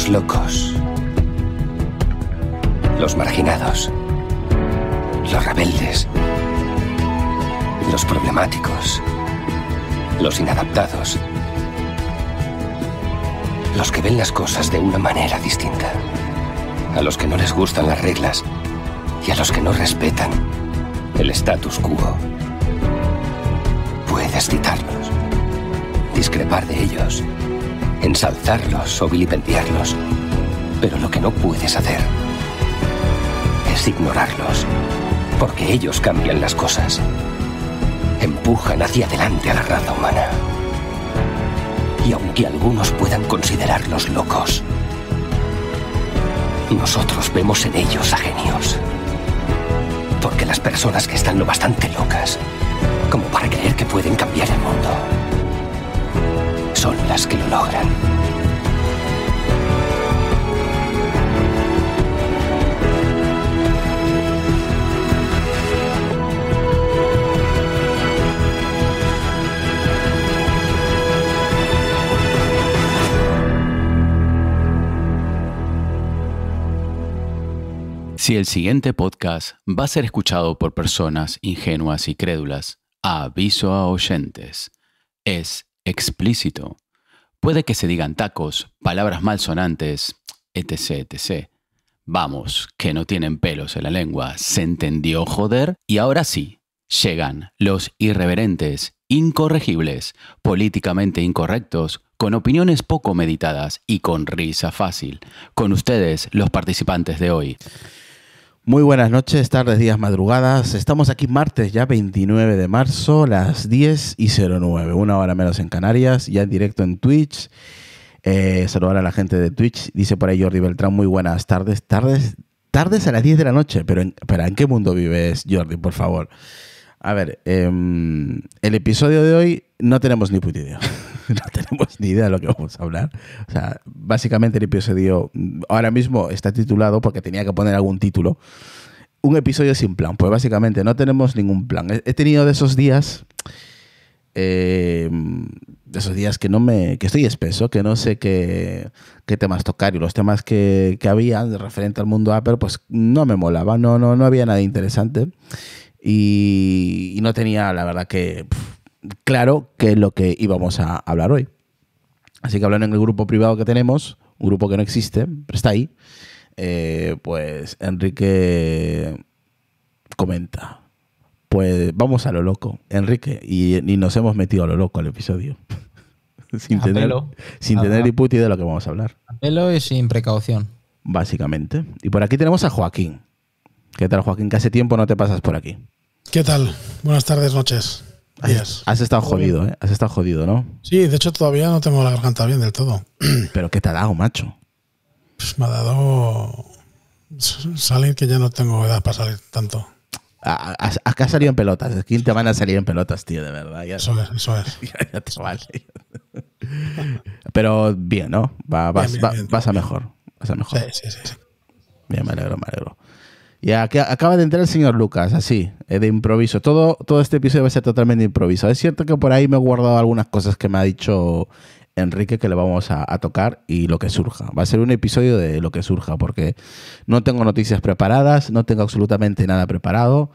los locos, los marginados, los rebeldes, los problemáticos, los inadaptados, los que ven las cosas de una manera distinta, a los que no les gustan las reglas y a los que no respetan el status quo. Puedes citarlos, discrepar de ellos ensalzarlos o vilipendiarlos. Pero lo que no puedes hacer es ignorarlos, porque ellos cambian las cosas, empujan hacia adelante a la raza humana. Y aunque algunos puedan considerarlos locos, nosotros vemos en ellos a genios. Porque las personas que están lo bastante locas como para creer que pueden cambiar el mundo son las que lo logran. Si el siguiente podcast va a ser escuchado por personas ingenuas y crédulas, aviso a oyentes. Es explícito. Puede que se digan tacos, palabras malsonantes, etc, etc. Vamos, que no tienen pelos en la lengua, ¿se entendió joder? Y ahora sí, llegan los irreverentes, incorregibles, políticamente incorrectos, con opiniones poco meditadas y con risa fácil. Con ustedes, los participantes de hoy. Muy buenas noches, tardes, días, madrugadas. Estamos aquí martes ya 29 de marzo, las 10 y 09, una hora menos en Canarias, ya en directo en Twitch. Eh, saludar a la gente de Twitch. Dice por ahí Jordi Beltrán, muy buenas tardes, tardes, tardes a las 10 de la noche. Pero en, ¿en qué mundo vives, Jordi, por favor? A ver, em, el episodio de hoy no tenemos ni putidio. no tenemos ni idea de lo que vamos a hablar. O sea, básicamente el episodio ahora mismo está titulado porque tenía que poner algún título. Un episodio sin plan, pues básicamente no tenemos ningún plan. He tenido de esos días, em, de esos días que no me, que estoy espeso, que no sé qué, temas tocar y los temas que, que había referente al mundo Apple, pues no me molaba, no, no, no había nada interesante y, no tenía, la verdad que claro que es lo que íbamos a hablar hoy. Así que hablando en el grupo privado que tenemos, un grupo que no existe, pero está ahí, eh, pues Enrique comenta. Pues vamos a lo loco, Enrique, y, nos hemos metido a lo loco el episodio. sin tener, sin tener ni de lo que vamos a hablar. Apelo y sin precaución. Básicamente. Y por aquí tenemos a Joaquín. ¿Qué tal, Joaquín? Que hace tiempo no te pasas por aquí. ¿Qué tal? Buenas tardes, noches. Has, estado jodido, ¿eh? Has estado jodido, ¿no? Sí, de hecho todavía no tengo la garganta bien del todo. ¿Pero qué te ha dado, macho? Pues me ha dado salir que ya no tengo edad para salir tanto. Acá salido en pelotas. Aquí te van a salir en pelotas, tío, de verdad. eso es, eso es. Ya, te vale. Pero bien, ¿no? Va, vas, vas, a mejor. Vas a mejor. Sí, sí, sí. Bien, me alegro, me alegro. Y acaba de entrar el señor Lucas, así, eh, de improviso. Todo, todo este episodio va a ser totalmente improviso. Es cierto que por ahí me he guardado algunas cosas que me ha dicho Enrique que le vamos a, tocar y lo que surja. Va a ser un episodio de lo que surja, porque no tengo noticias preparadas, no tengo absolutamente nada preparado,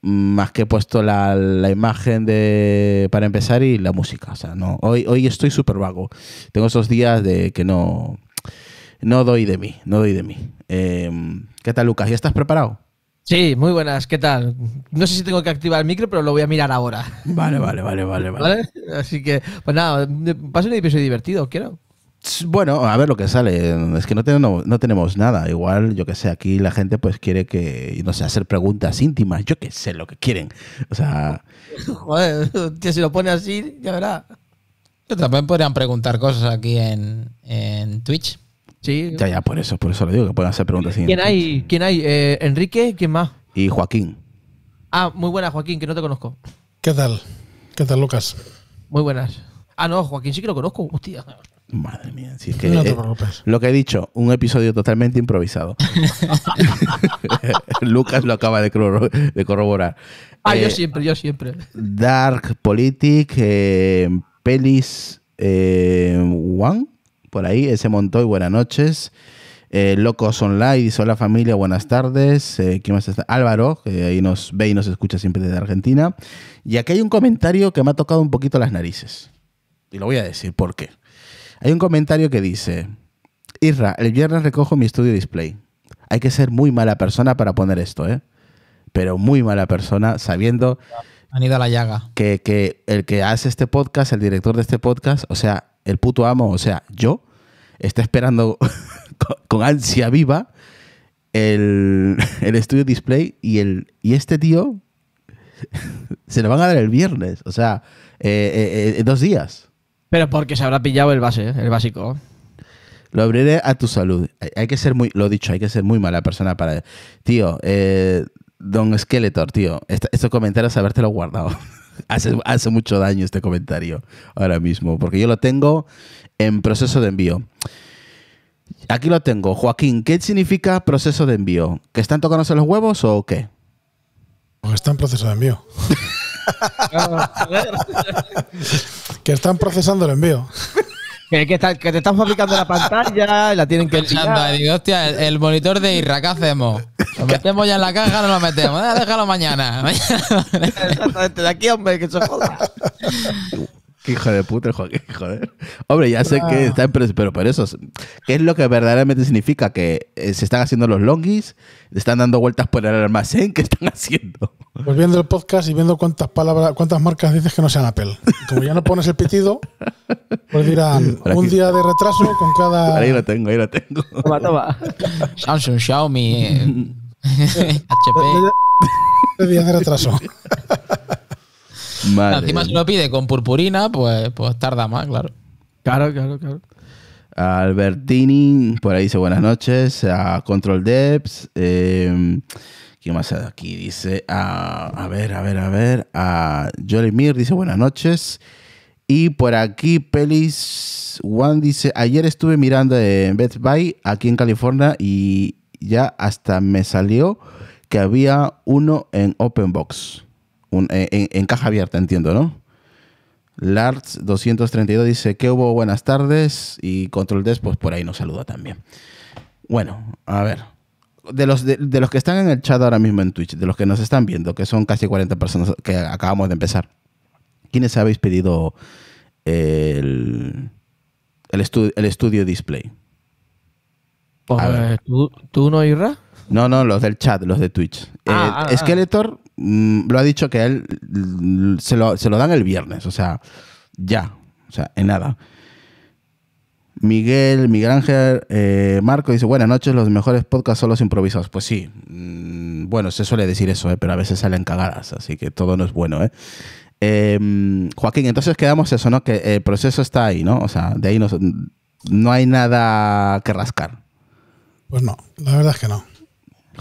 más que he puesto la, la imagen de, para empezar y la música. O sea, no, hoy, hoy estoy súper vago. Tengo esos días de que no, no doy de mí, no doy de mí. Eh, ¿Qué tal, Lucas? ¿Ya estás preparado? Sí, muy buenas, ¿qué tal? No sé si tengo que activar el micro, pero lo voy a mirar ahora. Vale, vale, vale, vale. ¿Vale? Así que, pues nada, va un episodio divertido, quiero. Bueno, a ver lo que sale. Es que no tenemos, nada. Igual, yo que sé, aquí la gente pues quiere que, no sé, hacer preguntas íntimas. Yo que sé lo que quieren. O sea... Joder, que si lo pone así, ya verá. También podrían preguntar cosas aquí en, en Twitch. Ya, ya, por eso, por eso lo digo, que pueden hacer preguntas. ¿Quién hay? ¿Quién hay? Eh, ¿Enrique? ¿Quién más? Y Joaquín. Ah, muy buenas, Joaquín, que no te conozco. ¿Qué tal? ¿Qué tal, Lucas? Muy buenas. Ah, no, Joaquín sí que lo conozco, hostia. Madre mía, lo que he dicho, un episodio totalmente improvisado. Lucas lo acaba de, corroborar. Ah, yo eh, siempre, yo siempre. Dark Politic, eh, Pelis One por ahí, ese Montoy, buenas noches. Eh, Locos Online, hola familia, buenas tardes. Eh, ¿Quién más está? Álvaro, que ahí nos ve y nos escucha siempre desde Argentina. Y aquí hay un comentario que me ha tocado un poquito las narices. Y lo voy a decir por qué. Hay un comentario que dice, Irra, el viernes recojo mi estudio display. Hay que ser muy mala persona para poner esto, ¿eh? Pero muy mala persona sabiendo... Han a la llaga. Que, que el que hace este podcast, el director de este podcast, o sea, el puto amo, o sea, yo, está esperando con, ansia viva el, estudio display y, el, y este tío se lo van a dar el viernes, o sea, eh, eh, eh, dos días. Pero porque se habrá pillado el base, el básico. Lo abriré a tu salud. Hay que ser muy, lo dicho, hay que ser muy mala persona para... Tío, Don Skeletor, tío, estos comentarios habértelo guardado hace, mucho daño este comentario ahora mismo, porque yo lo tengo en proceso de envío. Aquí lo tengo. Joaquín, ¿qué significa proceso de envío? ¿Que están tocándose los huevos o qué? está en proceso de envío. que están procesando el envío. que, te están fabricando la pantalla y la tienen que liar. hostia, el, monitor de Irra, ¿qué hacemos? ¿Lo metemos ya en la caja o no lo metemos? déjalo mañana. Exactamente, de aquí, hombre, que se joda hijo de puta Joaquín, Hombre, ya sé que ah. está en pero por eso, ¿qué es lo que verdaderamente significa? Que eh, se están haciendo los longis, están dando vueltas por el almacén, ¿qué están haciendo? Pues viendo el podcast y viendo cuántas palabras, cuántas marcas dices que no sean Apple. como ya no pones el pitido, pues dirán un día de retraso con cada. Ahí lo tengo, ahí lo tengo. Toma, toma. Samsung, Xiaomi, HP. Un día de retraso. Encima si lo pide con purpurina, pues, pues tarda más, claro. Claro, claro, claro. Albertini, por ahí dice buenas noches. A Control Debs. Eh, em, ¿Quién más aquí? Dice, a, ver, a ver, a ver. A Jolly Mir dice buenas noches. Y por aquí, Pelis One dice, ayer estuve mirando en Best Buy aquí en California y ya hasta me salió que había uno en Open Box. Eh, en, caja abierta, entiendo, ¿no? Larts 232 dice, que hubo? Buenas tardes. Y Control Des, pues por ahí nos saluda también. Bueno, a ver. De los, de, los que están en el chat ahora mismo en Twitch, de los que nos están viendo, que son casi 40 personas que acabamos de empezar, ¿quiénes habéis pedido el, el, estudio display? Pues, eh, ¿tú, ¿Tú no, irás no, no, los del chat, los de Twitch. Eh, ah, ah, Skeletor ah. mm, lo ha dicho que él mm, se, lo, dan el viernes, o sea, ya, o sea, en nada. Miguel, Miguel Ángel, eh, Marco dice, buenas noches, los mejores podcasts son los improvisados. Pues sí, mm, bueno, se suele decir eso, eh, pero a veces salen cagadas, así que todo no es bueno. Em, Joaquín, entonces quedamos eso, ¿no? Que el proceso está ahí, ¿no? O sea, de ahí no hay nada que rascar. Pues no, la verdad es que no.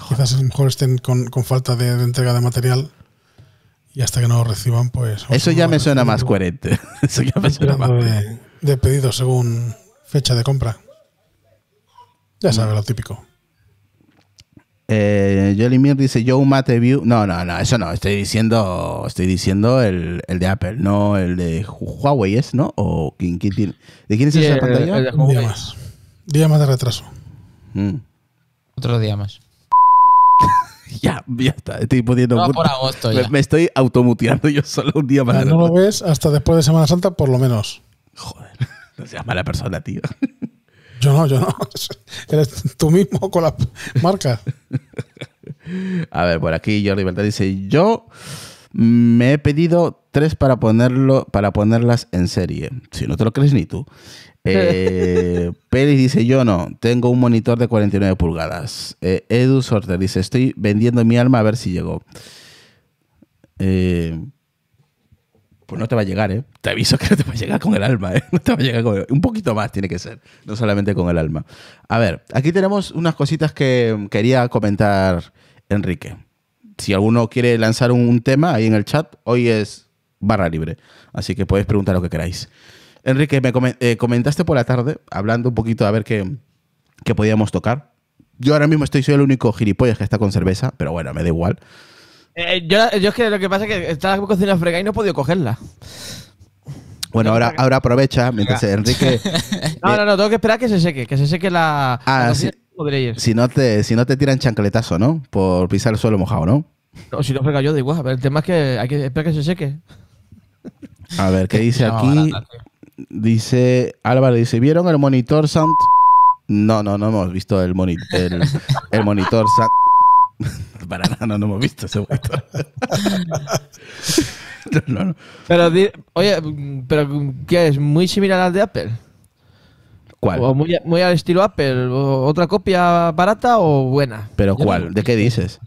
Quizás a lo mejor estén con, falta de, entrega de material y hasta que no lo reciban, pues. Eso ya me suena más coherente. Eso ya me suena más. De, pedido según fecha de compra. Ya mm. sabes, lo típico. Eh, Mir dice Joe Mate View. No, no, no, eso no. Estoy diciendo, estoy diciendo el, de Apple, no el de Huawei, ¿es? ¿No? ¿O ¿De quién es esa pantalla? día más. Día más de retraso. Mm. Otro día más. ya, ya está. Estoy poniendo. No, por agosto ya. Me, estoy automuteando yo solo un día más. No lo ves hasta después de Semana Santa, por lo menos. Joder, no seas mala persona, tío. Yo no, yo no. Eres tú mismo con la marca. A ver, por aquí Jordi Libertad dice: Yo me he pedido tres para, ponerlo, para ponerlas en serie. Si no te lo crees ni tú. Eh, dice, yo no, tengo un monitor de 49 pulgadas. Eh, Edu Sorter dice, estoy vendiendo mi alma a ver si llegó. Eh, pues no te va a llegar, ¿eh? Te aviso que no te va a llegar con el alma, ¿eh? Un poquito más tiene que ser, no solamente con el alma. A ver, aquí tenemos unas cositas que quería comentar Enrique si alguno quiere lanzar un, tema ahí en el chat, hoy es barra libre. Así que podéis preguntar lo que queráis. Enrique, me eh, comentaste por la tarde, hablando un poquito a ver qué, podíamos tocar. Yo ahora mismo estoy, soy el único gilipollas que está con cerveza, pero bueno, me da igual. Eh, yo, es que lo que pasa es que estaba la cocina fregada y no he podido cogerla. Bueno, ahora, ahora aprovecha mientras Enrique. no, eh, no, no, tengo que esperar que se seque, que se seque la. Ah, si no te, si no te tiran chancletazo, ¿no? Por pisar el suelo mojado, ¿no? No, si no frega yo, da igual. el tema es que hay que esperar que se seque. A ver, ¿qué dice aquí? Dice Álvaro, dice, ¿vieron el monitor sound? No, no, no hemos visto el, el, monitor sound. Para nada, no, no hemos visto ese monitor. Pero, oye, pero ¿qué es? ¿Muy similar al de Apple? ¿Cuál? O muy, muy, al estilo Apple. ¿Otra copia barata o buena? ¿Pero cuál? ¿De qué dices?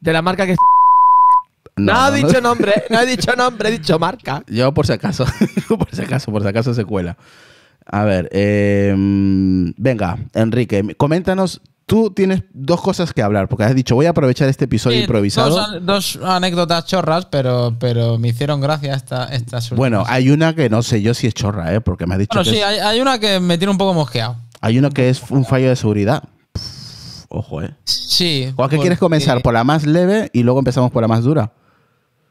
De la marca que... No. no he dicho nombre, no he dicho nombre, he dicho marca. Yo por si acaso, por si acaso, por si acaso se cuela. A ver, em, venga, Enrique, coméntanos tú tienes dos cosas que hablar, porque has dicho, voy a aprovechar este episodio improvisado. Dos, anécdotas chorras, pero, pero me hicieron gracia esta, suerte. Bueno, hay una que no sé yo si es chorra, ¿eh? porque me has dicho. Bueno, sí, hay, una que me tiene un poco mosqueado. Hay una que es un fallo de seguridad. ojo, ¿eh? Sí. ¿Cuál que quieres comenzar? ¿Por la más leve y luego empezamos por la más dura?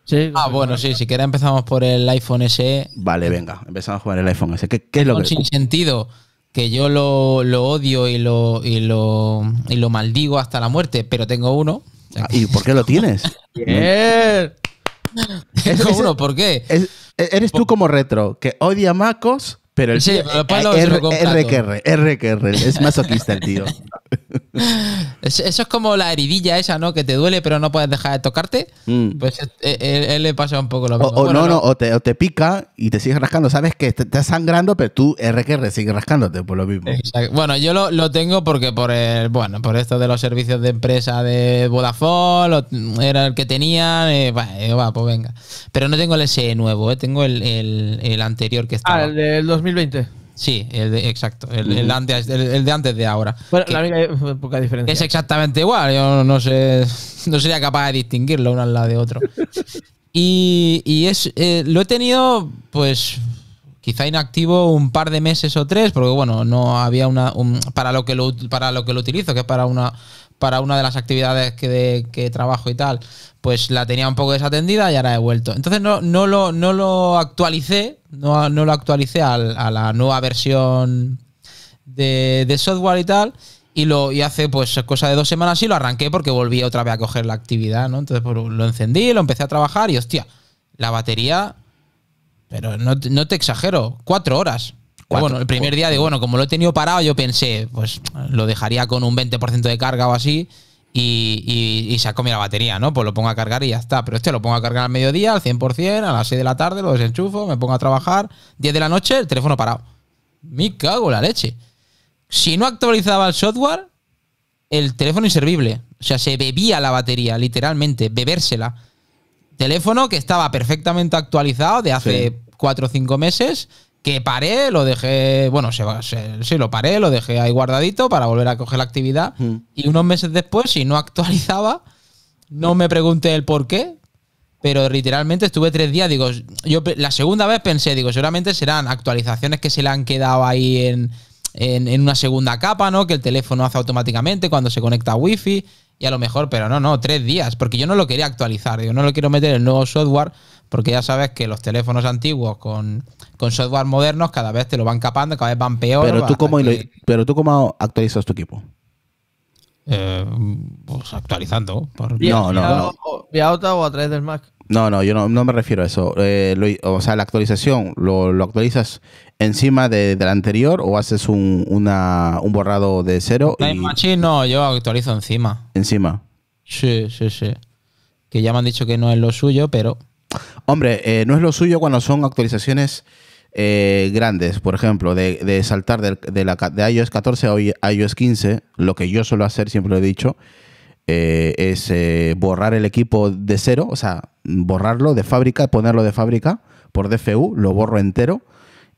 Sí, ah, bueno, sí, si quieres empezamos por el iPhone SE. Vale, venga, empezamos jugar el iPhone SE. ¿Qué, qué es lo que...? Sin sentido que yo lo, lo odio y lo, y lo, y lo maldigo hasta la muerte, pero tengo uno. Ah, ¿Y por qué lo tienes? Tengo uno, ¿por qué? E, eres tú como retro, que odia Macos, pero el palo es R, R, es masoquista el tío. Eso es como la heridilla esa, ¿no? Que te duele pero no puedes dejar de tocarte. Mm. Pues eh, eh, él, le pasa un poco lo mismo. O, no, no, o te, pica y te sigues rascando. Sabes que te estás sangrando, pero tú RQR sigues rascándote por lo mismo. Bueno, yo lo, tengo porque por el, bueno, por esto de los servicios de empresa de Vodafone, era el que tenía, eh, pues venga. Pero no tengo el SE nuevo, eh, tengo el, el, el anterior que está Ah, el del 2020. Sí, el exacto. El, el, de antes de ahora. Bueno, la diferencia. Es exactamente igual. Yo no sé. No sería capaz de distinguirlo una la de otro. y, es. Eh, lo he tenido, pues. Quizá inactivo un par de meses o tres, porque bueno, no había una. para lo que para lo que lo utilizo, que es para una para una de las actividades que, trabajo y tal, pues la tenía un poco desatendida y ahora he vuelto. Entonces no, no, lo, no lo actualicé, no, lo actualicé a, la nueva versión de, de, software y tal. Y, lo, y hace pues cosa de dos semanas y lo arranqué porque volví otra vez a coger la actividad, ¿no? Entonces pues, lo encendí, lo empecé a trabajar y hostia, la batería, pero no, no te exagero, cuatro horas bueno, el primer día, de bueno, como lo he tenido parado, yo pensé, pues lo dejaría con un 20% de carga o así y, se y comido la batería, ¿no? Pues lo pongo a cargar y ya está. Pero este lo pongo a cargar al mediodía, al 100%, a las 6 de la tarde, lo desenchufo, me pongo a trabajar, 10 de la noche, el teléfono parado. Me cago la leche. Si no actualizaba el software, el teléfono inservible. O sea, se bebía la batería, literalmente, bebérsela. Teléfono que estaba perfectamente actualizado de hace 4 o 5 meses que paré, lo dejé, bueno, se, se, sí, lo paré, lo dejé ahí guardadito para volver a coger la actividad. Mm. Y unos meses después, si no actualizaba, no me pregunté el por qué, pero literalmente estuve tres días, digo, yo la segunda vez pensé, digo, seguramente serán actualizaciones que se le han quedado ahí en, en, en una segunda capa, ¿no? Que el teléfono hace automáticamente cuando se conecta a Wi-Fi y a lo mejor, pero no, no, tres días, porque yo no lo quería actualizar, yo no lo quiero meter en el nuevo software porque ya sabes que los teléfonos antiguos con, software modernos cada vez te lo van capando, cada vez van peor. Pero tú cómo, pero tú cómo actualizas tu equipo. Eh, pues actualizando. No, no, ¿Vía OTA o a través del Mac? No, no, yo no, me refiero a eso. Eh, o sea, la actualización, ¿lo, actualizas encima de, la anterior o haces un, borrado de cero? Time Machine no, yo actualizo encima. ¿Encima? Sí, sí, sí. Que ya me han dicho que no es lo suyo, pero... Hombre, eh, no es lo suyo cuando son actualizaciones eh, grandes, por ejemplo, de, saltar de, iOS 14 a iOS 15, lo que yo suelo hacer, siempre lo he dicho, eh, es borrar el equipo de cero, o sea, borrarlo de fábrica, ponerlo de fábrica por DFU, lo borro entero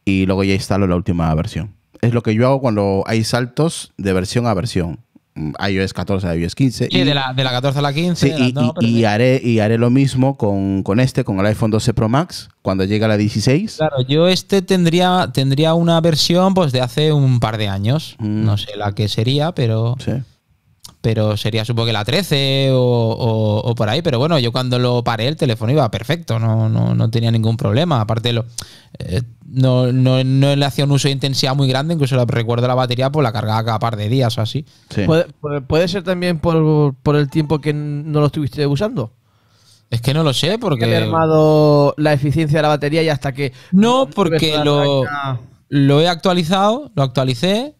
y luego ya instalo la última versión. Es lo que yo hago cuando hay saltos de versión a versión iOS 14 a iOS 15. y, de, la, de 14 a la 15. y, haré, y haré lo mismo con, este, con el iPhone 12 Pro Max, cuando llegue a la 16. Claro, yo este tendría, tendría una versión pues de hace un par de años. Mm. No sé la que sería, pero... Sí pero sería supongo que la 13 o, por ahí. Pero bueno, yo cuando lo paré el teléfono iba perfecto, no, no, no tenía ningún problema. Aparte, lo, eh, no, le hacía un uso de intensidad muy grande, incluso recuerdo la batería pues la cargaba cada par de días o así. ¿Puede, ser también por, el tiempo que no lo estuviste usando? Es que no lo sé, porque. He armado la eficiencia de la batería y hasta que. No, porque lo, lo, he actualizado, lo actualicé,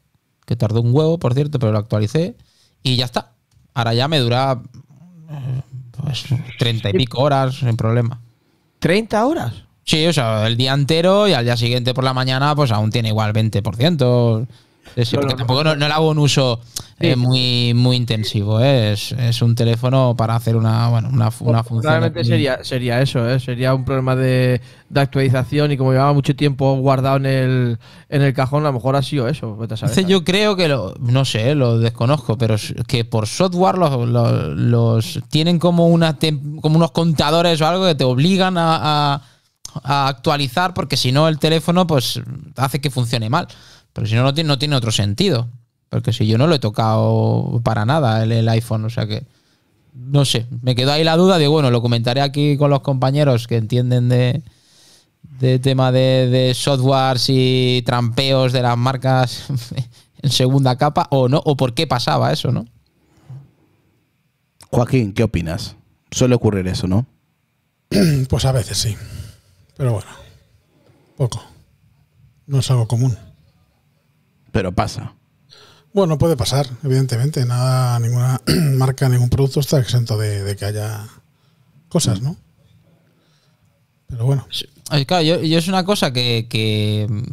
que tardó un huevo, por cierto, pero lo actualicé. Y ya está. Ahora ya me dura pues, 30 y pico horas sin problema. ¿30 horas? Sí, o sea, el día entero y al día siguiente por la mañana, pues aún tiene igual 20% porque tampoco no, le hago un uso eh, muy, muy intensivo. ¿eh? Es, un teléfono para hacer una, bueno, pues función. sería, sería eso, ¿eh? sería un problema de, actualización y como llevaba mucho tiempo guardado en el, en el cajón, a lo mejor ha sido eso. yo creo que, lo, no sé, lo desconozco, pero que por software los, tienen como, una, como unos contadores o algo que te obligan a, a actualizar porque si no el teléfono pues hace que funcione mal. Pero si no, no tiene, otro sentido. Porque si yo no lo he tocado para nada el, iPhone, o sea que. No sé, me quedó ahí la duda de, bueno, lo comentaré aquí con los compañeros que entienden de, de tema de, de softwares y trampeos de las marcas en segunda capa o no, o por qué pasaba eso, ¿no? Joaquín, ¿qué opinas? Suele ocurrir eso, ¿no? Pues a veces sí, pero bueno, poco. No es algo común pero pasa. Bueno, puede pasar, evidentemente. Nada, ninguna marca, ningún producto está exento de, que haya cosas, ¿no? Pero bueno. yo, es una cosa que, mm,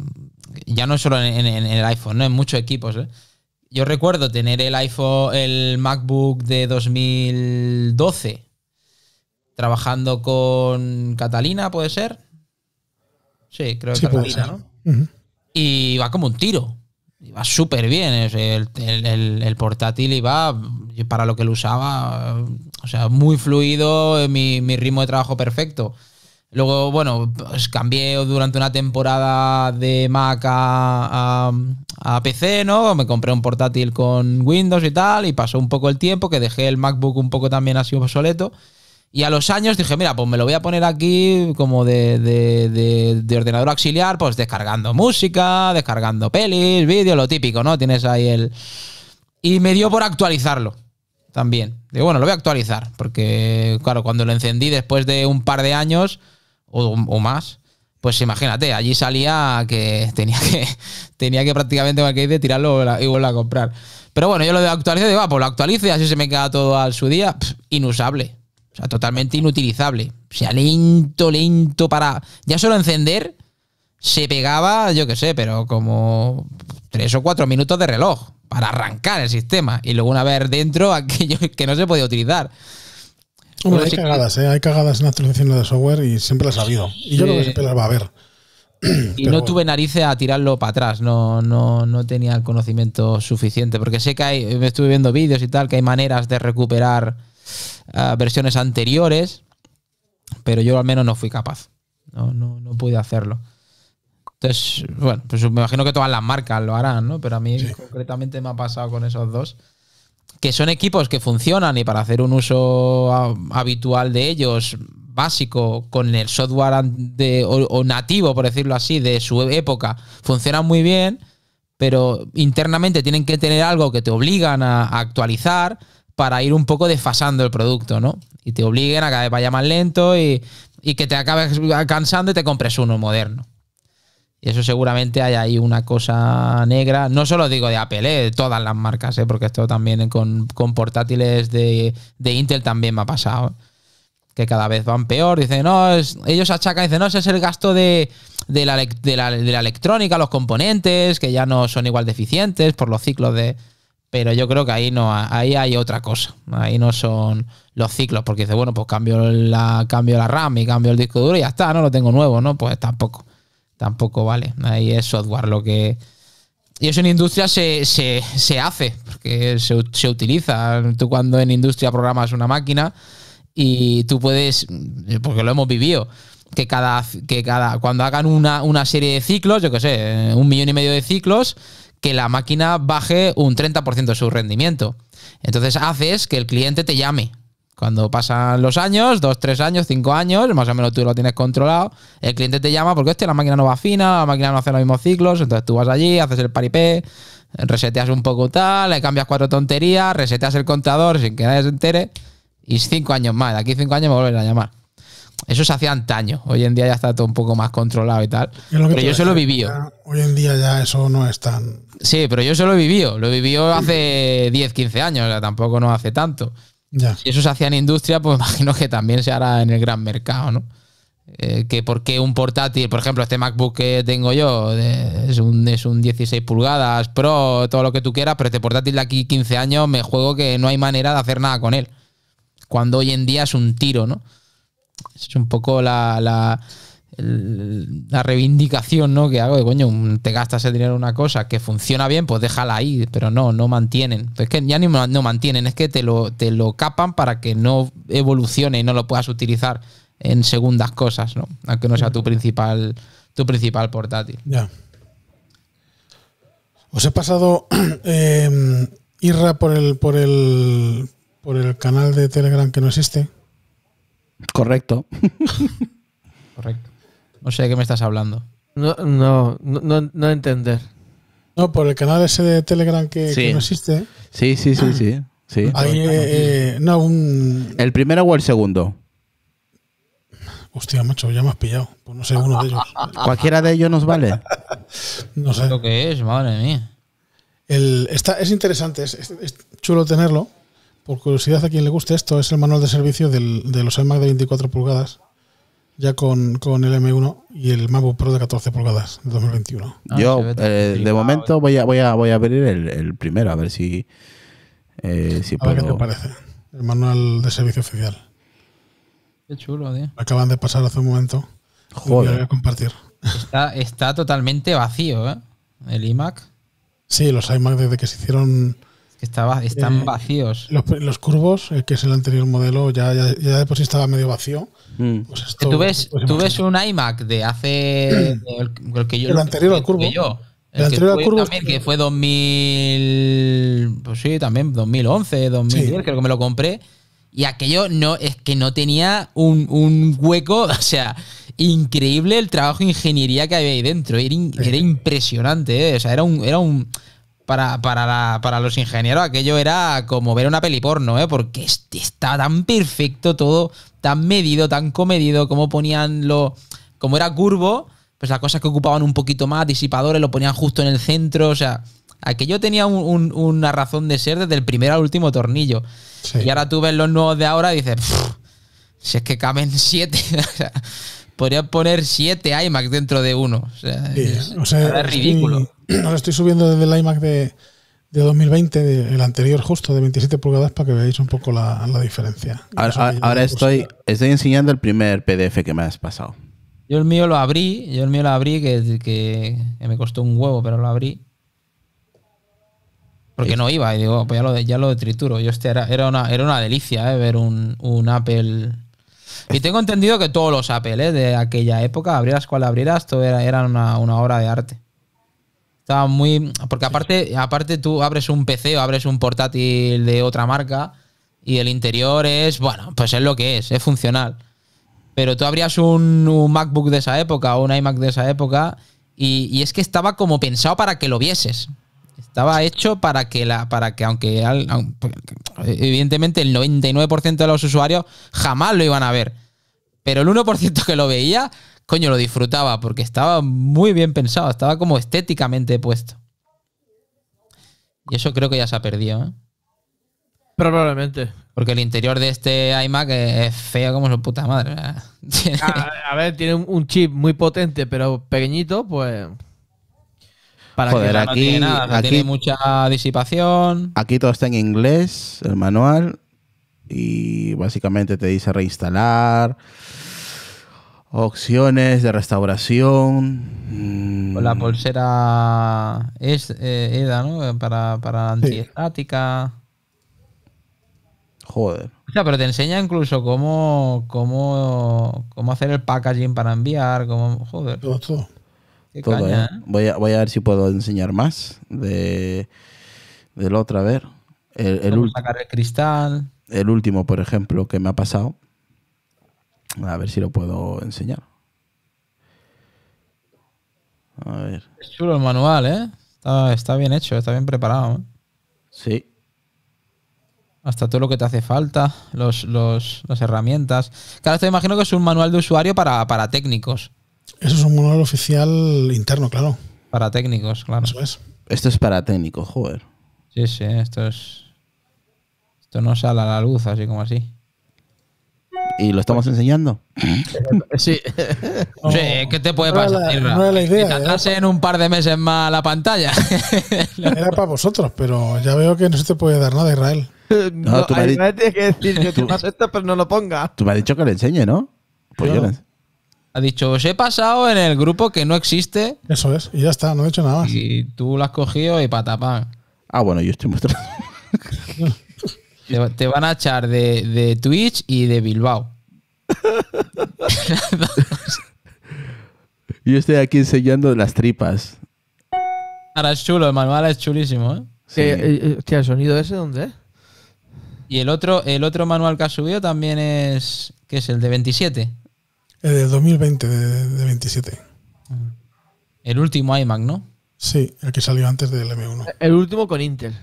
ya no es solo en, el iPhone, ¿no? En muchos equipos, ¿eh? Yo recuerdo tener el iPhone, el MacBook de 2012 trabajando con Catalina, ¿puede ser? Sí, creo que Catalina, ¿no? Y va como un tiro iba súper bien. El, el, el, portátil iba, para lo que lo usaba, o sea, muy fluido, eh, mi, mi ritmo de trabajo perfecto. Luego, bueno, pues cambié durante una temporada de Mac a, a, PC, ¿no? Me compré un portátil con Windows y tal, y pasó un poco el tiempo, que dejé el MacBook un poco también así obsoleto. Y a los años dije, mira, pues me lo voy a poner aquí como de, ordenador auxiliar, pues descargando música, descargando pelis, vídeo, lo típico, ¿no? Tienes ahí el... Y me dio por actualizarlo también. Digo, bueno, lo voy a actualizar, porque claro, cuando lo encendí después de un par de años o, más, pues imagínate, allí salía que tenía que, tenía que prácticamente, que de tirarlo y volver a comprar. Pero bueno, yo lo de y digo, ah, pues lo actualice, así se me queda todo al su día, inusable. O sea, totalmente inutilizable. O sea, lento, lento para. Ya solo encender se pegaba, yo qué sé, pero como tres o cuatro minutos de reloj para arrancar el sistema. Y luego, una vez dentro, aquello que no se podía utilizar. Hombre, hay cagadas, ¿eh? Hay cagadas en actualizaciones de software y siempre las ha habido. Y yo que siempre va a ver Y no tuve narices a tirarlo para atrás, no, no, no tenía el conocimiento suficiente, porque sé que hay, estuve viendo vídeos y tal, que hay maneras de recuperar versiones anteriores, pero yo al menos no fui capaz. No, no, no pude hacerlo. Entonces, bueno, pues me imagino que todas las marcas lo harán, ¿no? Pero a mí concretamente me ha pasado con esos dos. Que son equipos que funcionan y para hacer un uso habitual de ellos, básico, con el software o, nativo, por decirlo así, de su época, funcionan muy bien, pero internamente tienen que tener algo que te obligan a actualizar, para ir un poco desfasando el producto, ¿no? Y te obliguen a que vaya más lento y, que te acabes cansando y te compres uno moderno. Y eso seguramente hay ahí una cosa negra. No solo digo de Apple, eh, de todas las marcas, ¿eh? porque esto también con, portátiles de, Intel también me ha pasado. Eh, que cada vez van peor. Dicen, no, ellos achacan, dicen, no, ese es el gasto de, la, electrónica, los componentes, que ya no son igual deficientes por los ciclos de, pero yo creo que ahí no ahí hay otra cosa. Ahí no son los ciclos, porque dice, bueno, pues cambio la, cambio la RAM y cambio el disco duro y ya está, no lo tengo nuevo, ¿no? Pues tampoco, tampoco vale. Ahí es software lo que... Y eso en industria se, se, se hace, porque se, utiliza. Tú cuando en industria programas una máquina y tú puedes, porque lo hemos vivido, que cada, que cada cuando hagan una, una serie de ciclos, yo qué sé, un millón y medio de ciclos, que la máquina baje un 30% de su rendimiento. Entonces haces que el cliente te llame. Cuando pasan los años, dos, tres años, cinco años, más o menos tú lo tienes controlado, el cliente te llama porque este, la máquina no va fina, la máquina no hace los mismos ciclos, entonces tú vas allí, haces el paripé, reseteas un poco tal, le cambias cuatro tonterías, reseteas el contador sin que nadie se entere y cinco años más, de aquí cinco años me vuelven a llamar eso se hacía antaño. Hoy en día ya está todo un poco más controlado y tal. Pero yo se lo viví. Hoy en día ya eso no es tan. Sí, pero yo he vivido. Lo vivido hace 10, 15 años. O sea, tampoco no hace tanto. Si eso se hacía en industria, pues imagino que también se hará en el gran mercado, ¿no? Eh, que por qué un portátil, por ejemplo, este MacBook que tengo yo es, un, es un 16 pulgadas, Pro, todo lo que tú quieras, pero este portátil de aquí 15 años me juego que no hay manera de hacer nada con él. Cuando hoy en día es un tiro, ¿no? es un poco la, la, reivindicación ¿no? que hago de coño, te gastas el dinero en una cosa que funciona bien, pues déjala ahí, pero no, no mantienen. Pues es que ya ni, no mantienen, es que te lo, te lo capan para que no evolucione y no lo puedas utilizar en segundas cosas, ¿no? Aunque no sea tu principal, tu principal portátil. Ya. Os he pasado em, Irra por el, por el por el canal de Telegram que no existe. Correcto. Correcto. No sé de qué me estás hablando. No, no, no, no entender. No, por el canal ese de Telegram que, no existe. Sí, sí, sí, sí. sí. Eh, eh, no, un... ¿El primero o el segundo? Hostia, macho, ya me has pillado. Pues no sé, uno de ellos. ¿Cualquiera de ellos nos vale? no sé. Lo que es, madre mía. El, está, es interesante, es, chulo tenerlo, por curiosidad, a quien le guste esto, es el manual de servicio de los iMac de 24 pulgadas, ya con, el M1 y el MacBook Pro de 14 pulgadas de 2021. Ah, Yo, eh, de momento, voy a, voy a, abrir el, primero, a ver si, eh, si qué parece. El manual de servicio oficial. Qué chulo, tío. acaban de pasar hace un momento. voy a compartir. Está, está totalmente vacío, ¿eh? El iMac. Sí, los iMac desde que se hicieron están eh, vacíos. Los, curvos, eh, que es el anterior modelo, ya, ya, de por sí estaba medio vacío. Mm. Pues tú ves, un iMac de hace. el, anterior al curvo. el, anterior al curvo. que fue 2000. Pues sí, también 2011, 2010, creo que me lo compré. Y aquello no, es que no tenía un, hueco, o sea, increíble el trabajo de ingeniería que había ahí dentro. Era, impresionante, ¿eh? o sea, era un, era un para, los ingenieros aquello era como ver una peli porno, ¿eh? porque está tan perfecto todo, tan medido, tan comedido, como ponían lo... como era curvo, pues las cosas que ocupaban un poquito más, disipadores, lo ponían justo en el centro, o sea, aquello tenía una razón de ser desde el primer al último tornillo. Y ahora tú ves los nuevos de ahora y dices, si es que caben siete. podría poner siete iMac dentro de uno. O sea, es, ridículo. Ahora estoy subiendo desde el iMac de, 2020, el anterior justo, de 27 pulgadas, para que veáis un poco la, diferencia. Ahora, estoy, estoy enseñando el primer PDF que me has pasado. Yo el mío lo abrí, yo el mío lo abrí, que, que, me costó un huevo, pero lo abrí. Porque no iba, y digo, pues ya lo, ya lo trituro. Yo este era, era, una, delicia eh, ver un, un Apple y tengo entendido que todos los Apple eh, de aquella época, abrieras cual abrieras, todo era, una, obra de arte. Estaba muy. Porque aparte, aparte tú abres un PC o abres un portátil de otra marca y el interior es, bueno, pues es lo que es, es funcional. Pero tú abrías un, MacBook de esa época o un iMac de esa época y, y es que estaba como pensado para que lo vieses. Estaba hecho para que, la, para que aunque evidentemente el 99% de los usuarios jamás lo iban a ver, pero el 1% que lo veía, coño, lo disfrutaba porque estaba muy bien pensado, estaba como estéticamente puesto. Y eso creo que ya se ha perdido, ¿eh? Probablemente. Porque el interior de este iMac es feo como su puta madre. a, ver, tiene un chip muy potente, pero pequeñito, pues. Para que aquí, no aquí, tiene mucha disipación. Aquí todo está en inglés, el manual, y básicamente te dice reinstalar, opciones de restauración. Mm. La pulsera es eh, EDA, ¿no? Para, antiestática. Joder. O pero te enseña incluso cómo, cómo, hacer el packaging para enviar, joder. Todo, todo. ¿eh? ¿eh? voy, a, voy a ver si puedo enseñar más del otro. A ver. El, cristal. El último, por ejemplo, que me ha pasado. A ver si lo puedo enseñar. Es chulo el manual, ¿eh? Está, bien hecho, está bien preparado. ¿eh? Sí. Hasta todo lo que te hace falta, las herramientas. Claro, te imagino que es un manual de usuario para, para técnicos. Eso es un manual oficial interno, claro. Para técnicos, claro. Eso es. Esto es para técnicos, joder. Sí, sí, esto es. Esto no sale a la luz, así como así. ¿Y lo estamos enseñando? Sí. sí ¿Qué te puede pasar? no era la idea. ¿eh? en un par de meses más la pantalla. era para vosotros, pero ya veo que no se te puede dar nada, Israel. No, no tú que decir, que tú, tú, pero no lo ponga. Tú me has dicho que le enseñe, ¿no? Pues yo ha dicho, os he pasado en el grupo que no existe. Eso es, y ya está, no he hecho nada Y tú lo has cogido y patapán. Ah, bueno, yo estoy mostrando. te, van a echar de, de Twitch y de Bilbao. yo estoy aquí enseñando las tripas. Ahora es chulo, el manual es chulísimo, ¿eh? Eh, eh, ¿eh? hostia, ¿el sonido ese dónde es? Y el otro, el otro manual que ha subido también es. ¿Qué es? El de 27. El eh, del 2020, de, 27. El último iMac, ¿no? Sí, el que salió antes del M1. El último con Intel.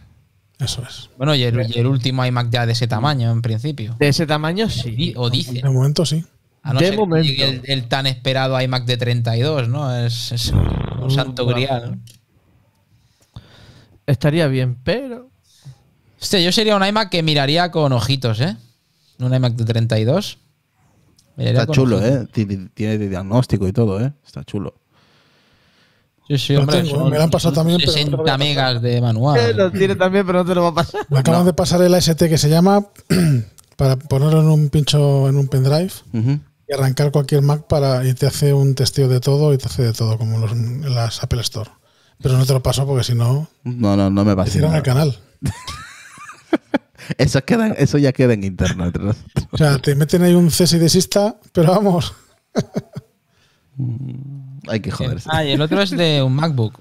Eso es. Bueno, y el, último iMac ya de ese tamaño, en principio. De ese tamaño, sí. O dice. De momento, sí. de momento. el, tan esperado iMac de 32, ¿no? Es, un santo grial. Estaría bien, pero. Este, yo sería un iMac que miraría con ojitos, ¿eh? Un iMac de 32. Está chulo, ¿eh? Tiene diagnóstico y todo, ¿eh? Está chulo. Sí, sí, hombre, me lo han pasado también. 60 megas de manual. Eh, lo tiene también, pero no te lo va a pasar. Me acaban de pasar el AST que se llama para ponerlo en un pincho, en un pendrive y arrancar cualquier Mac para y te hace un testeo de todo y te hace de todo, como las Apple Store. Pero no te lo paso porque si no. No, no, no me pasan Hicieron el canal. Eso, eso ya queda en internet. O sea, te meten ahí un cese de desista, pero vamos. Mm, hay que joderse. Ah, y el otro es de un MacBook.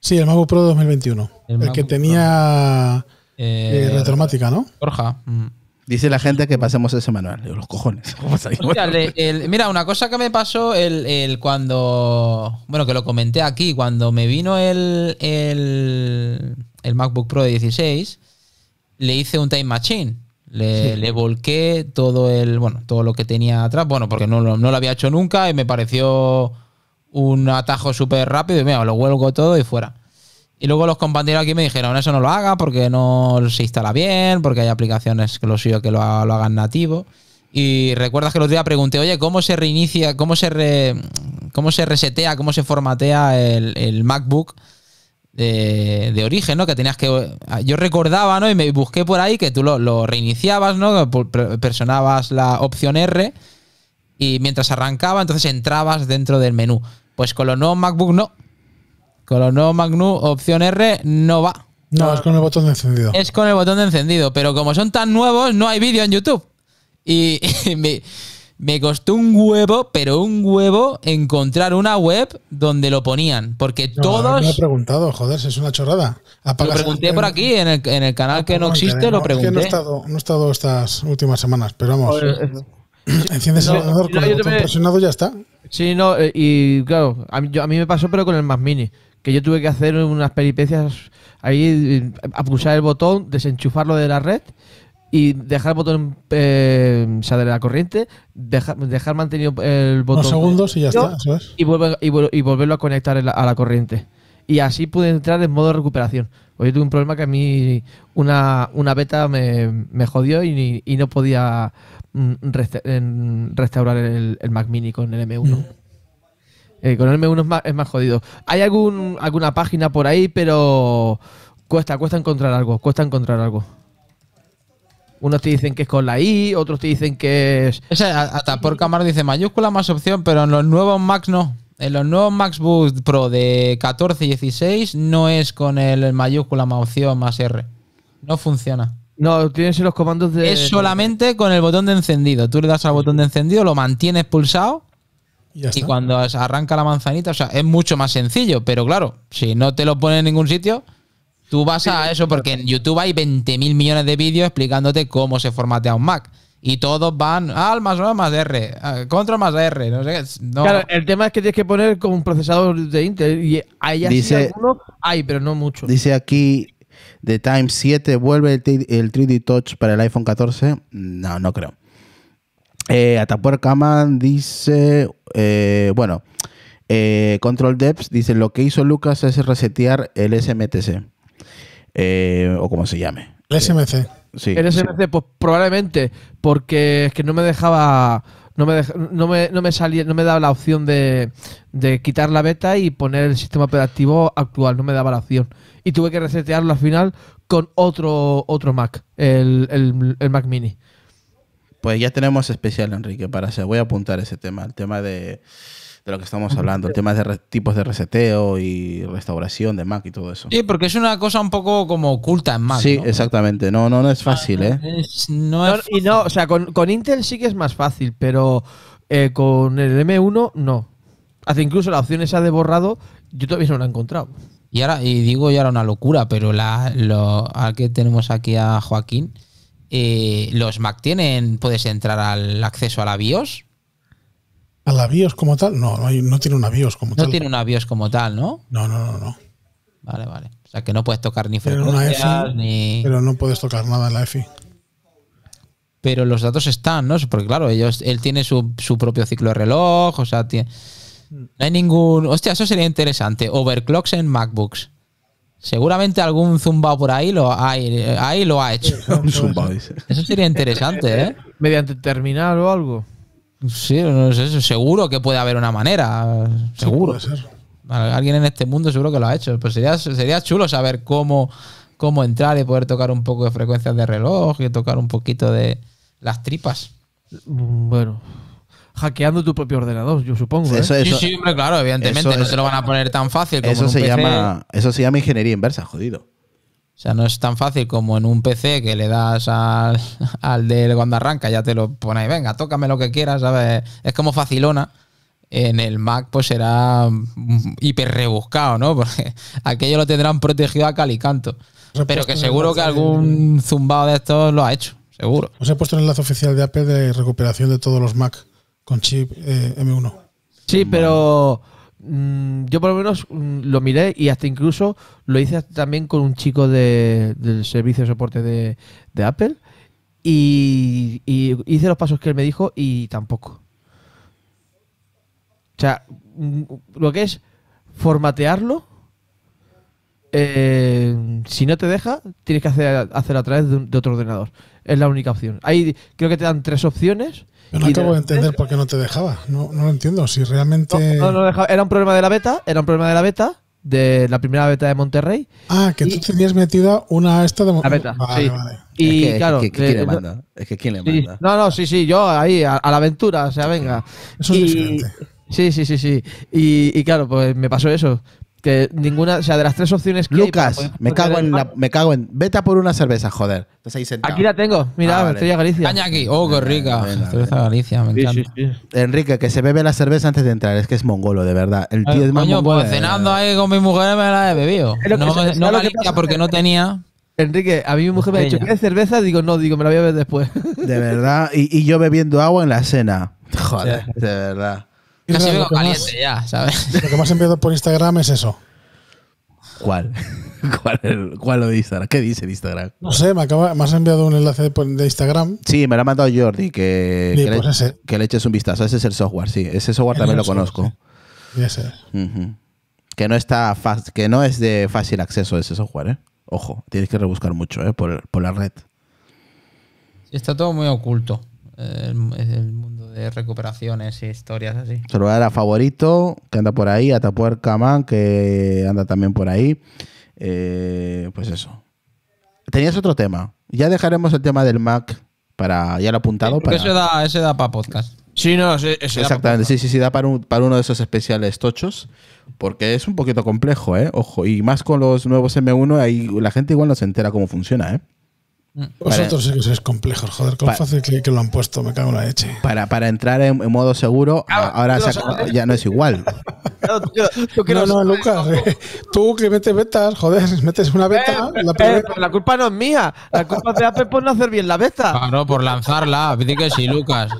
Sí, el MacBook Pro 2021. El, que tenía eh, eh, retromática, ¿no? Mm. Dice la gente que pasemos ese manual. los cojones. Mira, una cosa que me pasó el, cuando. Bueno, que lo comenté aquí. Cuando me vino el, el, MacBook Pro de 16, le hice un time machine. Le, volqué todo el. Bueno, todo lo que tenía atrás. Bueno, porque no, lo había hecho nunca y me pareció un atajo súper rápido. Y mira, lo vuelco todo y fuera. Y luego los compañeros aquí me dijeron, eso no lo haga porque no se instala bien, porque hay aplicaciones que lo suyo que lo, hagan nativo. Y recuerdas que el otro día pregunté, oye, ¿cómo se reinicia, cómo se, cómo se resetea, cómo se formatea el, el MacBook? de, origen, ¿no? Que tenías que. Ah, yo recordaba, ¿no? Y me busqué por ahí que tú lo, reiniciabas, ¿no? Presionabas la opción R y mientras arrancaba, entonces entrabas dentro del menú. Pues con los nuevos MacBook no. Con los nuevos MacBook, opción R no va. No, es con el botón de encendido. Es con el botón de encendido, pero como son tan nuevos, no hay vídeo en YouTube. Y, y me, me costó un huevo, pero un huevo encontrar una web donde lo ponían. Porque no, todos. Me he preguntado, joder, es una chorrada. lo pregunté por aquí, en el, en el canal que no existe, lo pregunté. Es no, he estado, no he estado estas últimas semanas, pero vamos. Enciendes el ordenador con el botón presionado ya está. Sí, no, eh, y claro, a mí, a mí me pasó, pero con el más Mini que yo tuve que hacer unas peripecias ahí, eh, a pulsar el botón, desenchufarlo de la red y dejar el botón eh, de la corriente, dejar, dejar mantenido el botón. Dos segundos y ya está, Y, y, volverlo a conectar a la corriente. Y así pude entrar en modo recuperación. Hoy tuve un problema que a mí una, beta me, jodió y, no podía mm, restaurar el, Mac Mini con el M1. Mm. Eh, con el M1 es más, es más jodido. Hay algún, alguna página por ahí, pero cuesta, cuesta encontrar algo, cuesta encontrar algo. Unos te dicen que es con la I, otros te dicen que es. hasta por cámara dice mayúscula más opción, pero en los nuevos Max no. En los nuevos MacBook Pro de 14 y 16 no es con el mayúscula más opción más R. No funciona. No, tienes los comandos de. Es solamente con el botón de encendido. Tú le das al botón de encendido, lo mantienes pulsado. Y, cuando arranca la manzanita, o sea, es mucho más sencillo, pero claro, si no te lo pone en ningún sitio, Tú vas a eso porque en YouTube hay 20.000 millones de vídeos explicándote cómo se formatea un Mac. Y todos van al ah, más o más R, ah, control más R, no sé qué. el tema es que tienes que poner como un procesador de Intel. Y hay dice, hay, pero no mucho. Dice aquí The Time 7 vuelve el, 3D Touch para el iPhone 14. No, no creo. Eh, Man dice, eh, bueno, eh, Control Depth dice, lo que hizo Lucas es resetear el SMTC. Eh, o como se llame. El SMC. el SMC, pues probablemente, porque es que no me dejaba. No me, no me, salía, no me daba la opción de, quitar la beta y poner el sistema operativo actual, no me daba la opción. Y tuve que resetearlo al final con otro, otro Mac, el, el Mac Mini. Pues ya tenemos especial, Enrique, para eso. Voy a apuntar ese tema, el tema de, lo que estamos hablando, el tema de tipos de reseteo y restauración de Mac y todo eso. Sí, porque es una cosa un poco como oculta en Mac. Sí, exactamente. No, no, no es fácil, ¿eh? no es Y no, o sea, con, Intel sí que es más fácil, pero eh, con el M1 no. hace incluso la opción esa de borrado, yo todavía no la he encontrado. Y ahora, y digo, ya era una locura, pero la, lo, que tenemos aquí a Joaquín, eh, los Mac tienen, puedes entrar al acceso a la BIOS la BIOS como tal? No, no, tiene una BIOS como tal. No tiene una BIOS como tal, ¿no? No, no, no, no. Vale, vale. O sea que no puedes tocar ni frecuencias ni. Pero no puedes tocar nada en la EFI. Pero los datos están, ¿no? Porque claro, ellos, él tiene su, propio ciclo de reloj, o sea, tiene. No hay ningún. Hostia, eso sería interesante. Overclocks en MacBooks. Seguramente algún zumbao por ahí lo, hay, ahí lo ha hecho. Eso sería interesante, ¿eh? Mediante terminal o algo. Sí, no seguro que puede haber una manera. Seguro. Alguien en este mundo seguro que lo ha hecho. Pues sería, sería chulo saber cómo, cómo entrar y poder tocar un poco de frecuencias de reloj y tocar un poquito de las tripas. Bueno, hackeando tu propio ordenador, yo supongo. ¿eh? sí, claro, evidentemente. no se lo van a poner tan fácil como eso se Llama, eso se llama ingeniería inversa, jodido. O sea, no es tan fácil como en un PC que le das al, del cuando arranca, ya te lo pones. venga, tócame lo que quieras, ¿sabes? Es como facilona. En el Mac, pues será mm, hiper rebuscado, ¿no? Porque aquello lo tendrán protegido a cal canto. Pero que seguro que algún zumbado de estos lo ha hecho, seguro. Os he puesto el enlace oficial de Apple de recuperación de todos los Mac con chip eh, M1. Sí, pero Mm, yo por lo menos mm, lo miré y hasta incluso lo hice también con un chico de, del servicio de soporte de, Apple y, hice los pasos que él me dijo y tampoco. O sea, mm, lo que es formatearlo, eh, si no te deja, tienes que hacer, hacer a través de, otro ordenador. Es la única opción. Ahí creo que te dan tres opciones no acabo de entender por qué no te dejaba. No, lo entiendo. Si realmente. No, no, dejaba. Era un problema de la beta. Era un problema de la beta. De la primera beta de Monterrey. Ah, que tú tenías metida una esta de Monterrey. La beta. sí. Y claro. Es que, ¿quién le manda? No, no, sí, sí. Yo ahí, a, la aventura. O sea, venga. Eso es diferente. Sí, sí, sí, sí. y, claro, pues me pasó eso. Que ninguna, o sea, de las tres opciones que Lucas, me cago en la, me cago en. Vete a por una cerveza, joder. entonces ahí sentado. Aquí la tengo, mira, ah, Estrella Galicia. Caña aquí. Oh, qué rica. Cerveza Galicia, me encanta. Enrique, que se bebe la cerveza antes de entrar, es que es mongolo, de verdad. El tío eh, es más coño, mongolo. Pues, cenando ahí con mi mujer me la he bebido. No, la porque no tenía. Enrique, a mí mi mujer me ha dicho, qué cerveza? Digo, no, digo, me la voy a beber después. De verdad, y yo bebiendo agua en la cena. Joder, de verdad. Lo que más enviado por Instagram es eso. ¿Cuál? ¿Cuál, lo de Instagram? ¿Qué dice el Instagram? No sé, me, has enviado un enlace de, Instagram. Sí, me lo ha mandado Jordi, que, pues que, le, eches un vistazo. Ese es el software, sí. Ese software también lo conozco. Ese. Que no está que no es de fácil acceso ese software, ¿eh? Ojo, tienes que rebuscar mucho, ¿eh? Por, la red. está todo muy oculto el, el, mundo de recuperaciones y historias así. Saludar a Favorito, que anda por ahí, a Man, que anda también por ahí. Eh, pues eso. Tenías otro tema. Ya dejaremos el tema del Mac para. Ya lo apuntado. ese, da, ese da para podcast. Sí, no, ese, Exactamente, sí, sí, sí, da para, uno de esos especiales tochos. Porque es un poquito complejo, ¿eh? Ojo, y más con los nuevos M1, ahí la gente igual no se entera cómo funciona, ¿eh? Mm. Vosotros sí que sois complejos, joder, con fácil que, que, lo han puesto, me cago en la leche. Para, para entrar en, modo seguro, ahora ya no es igual. no, no, Lucas, eh, tú que metes betas, joder, metes una beta. Eh, eh, la, culpa no es mía, la culpa es de Apple por no hacer bien la beta. Claro, por lanzarla, dice que sí, Lucas.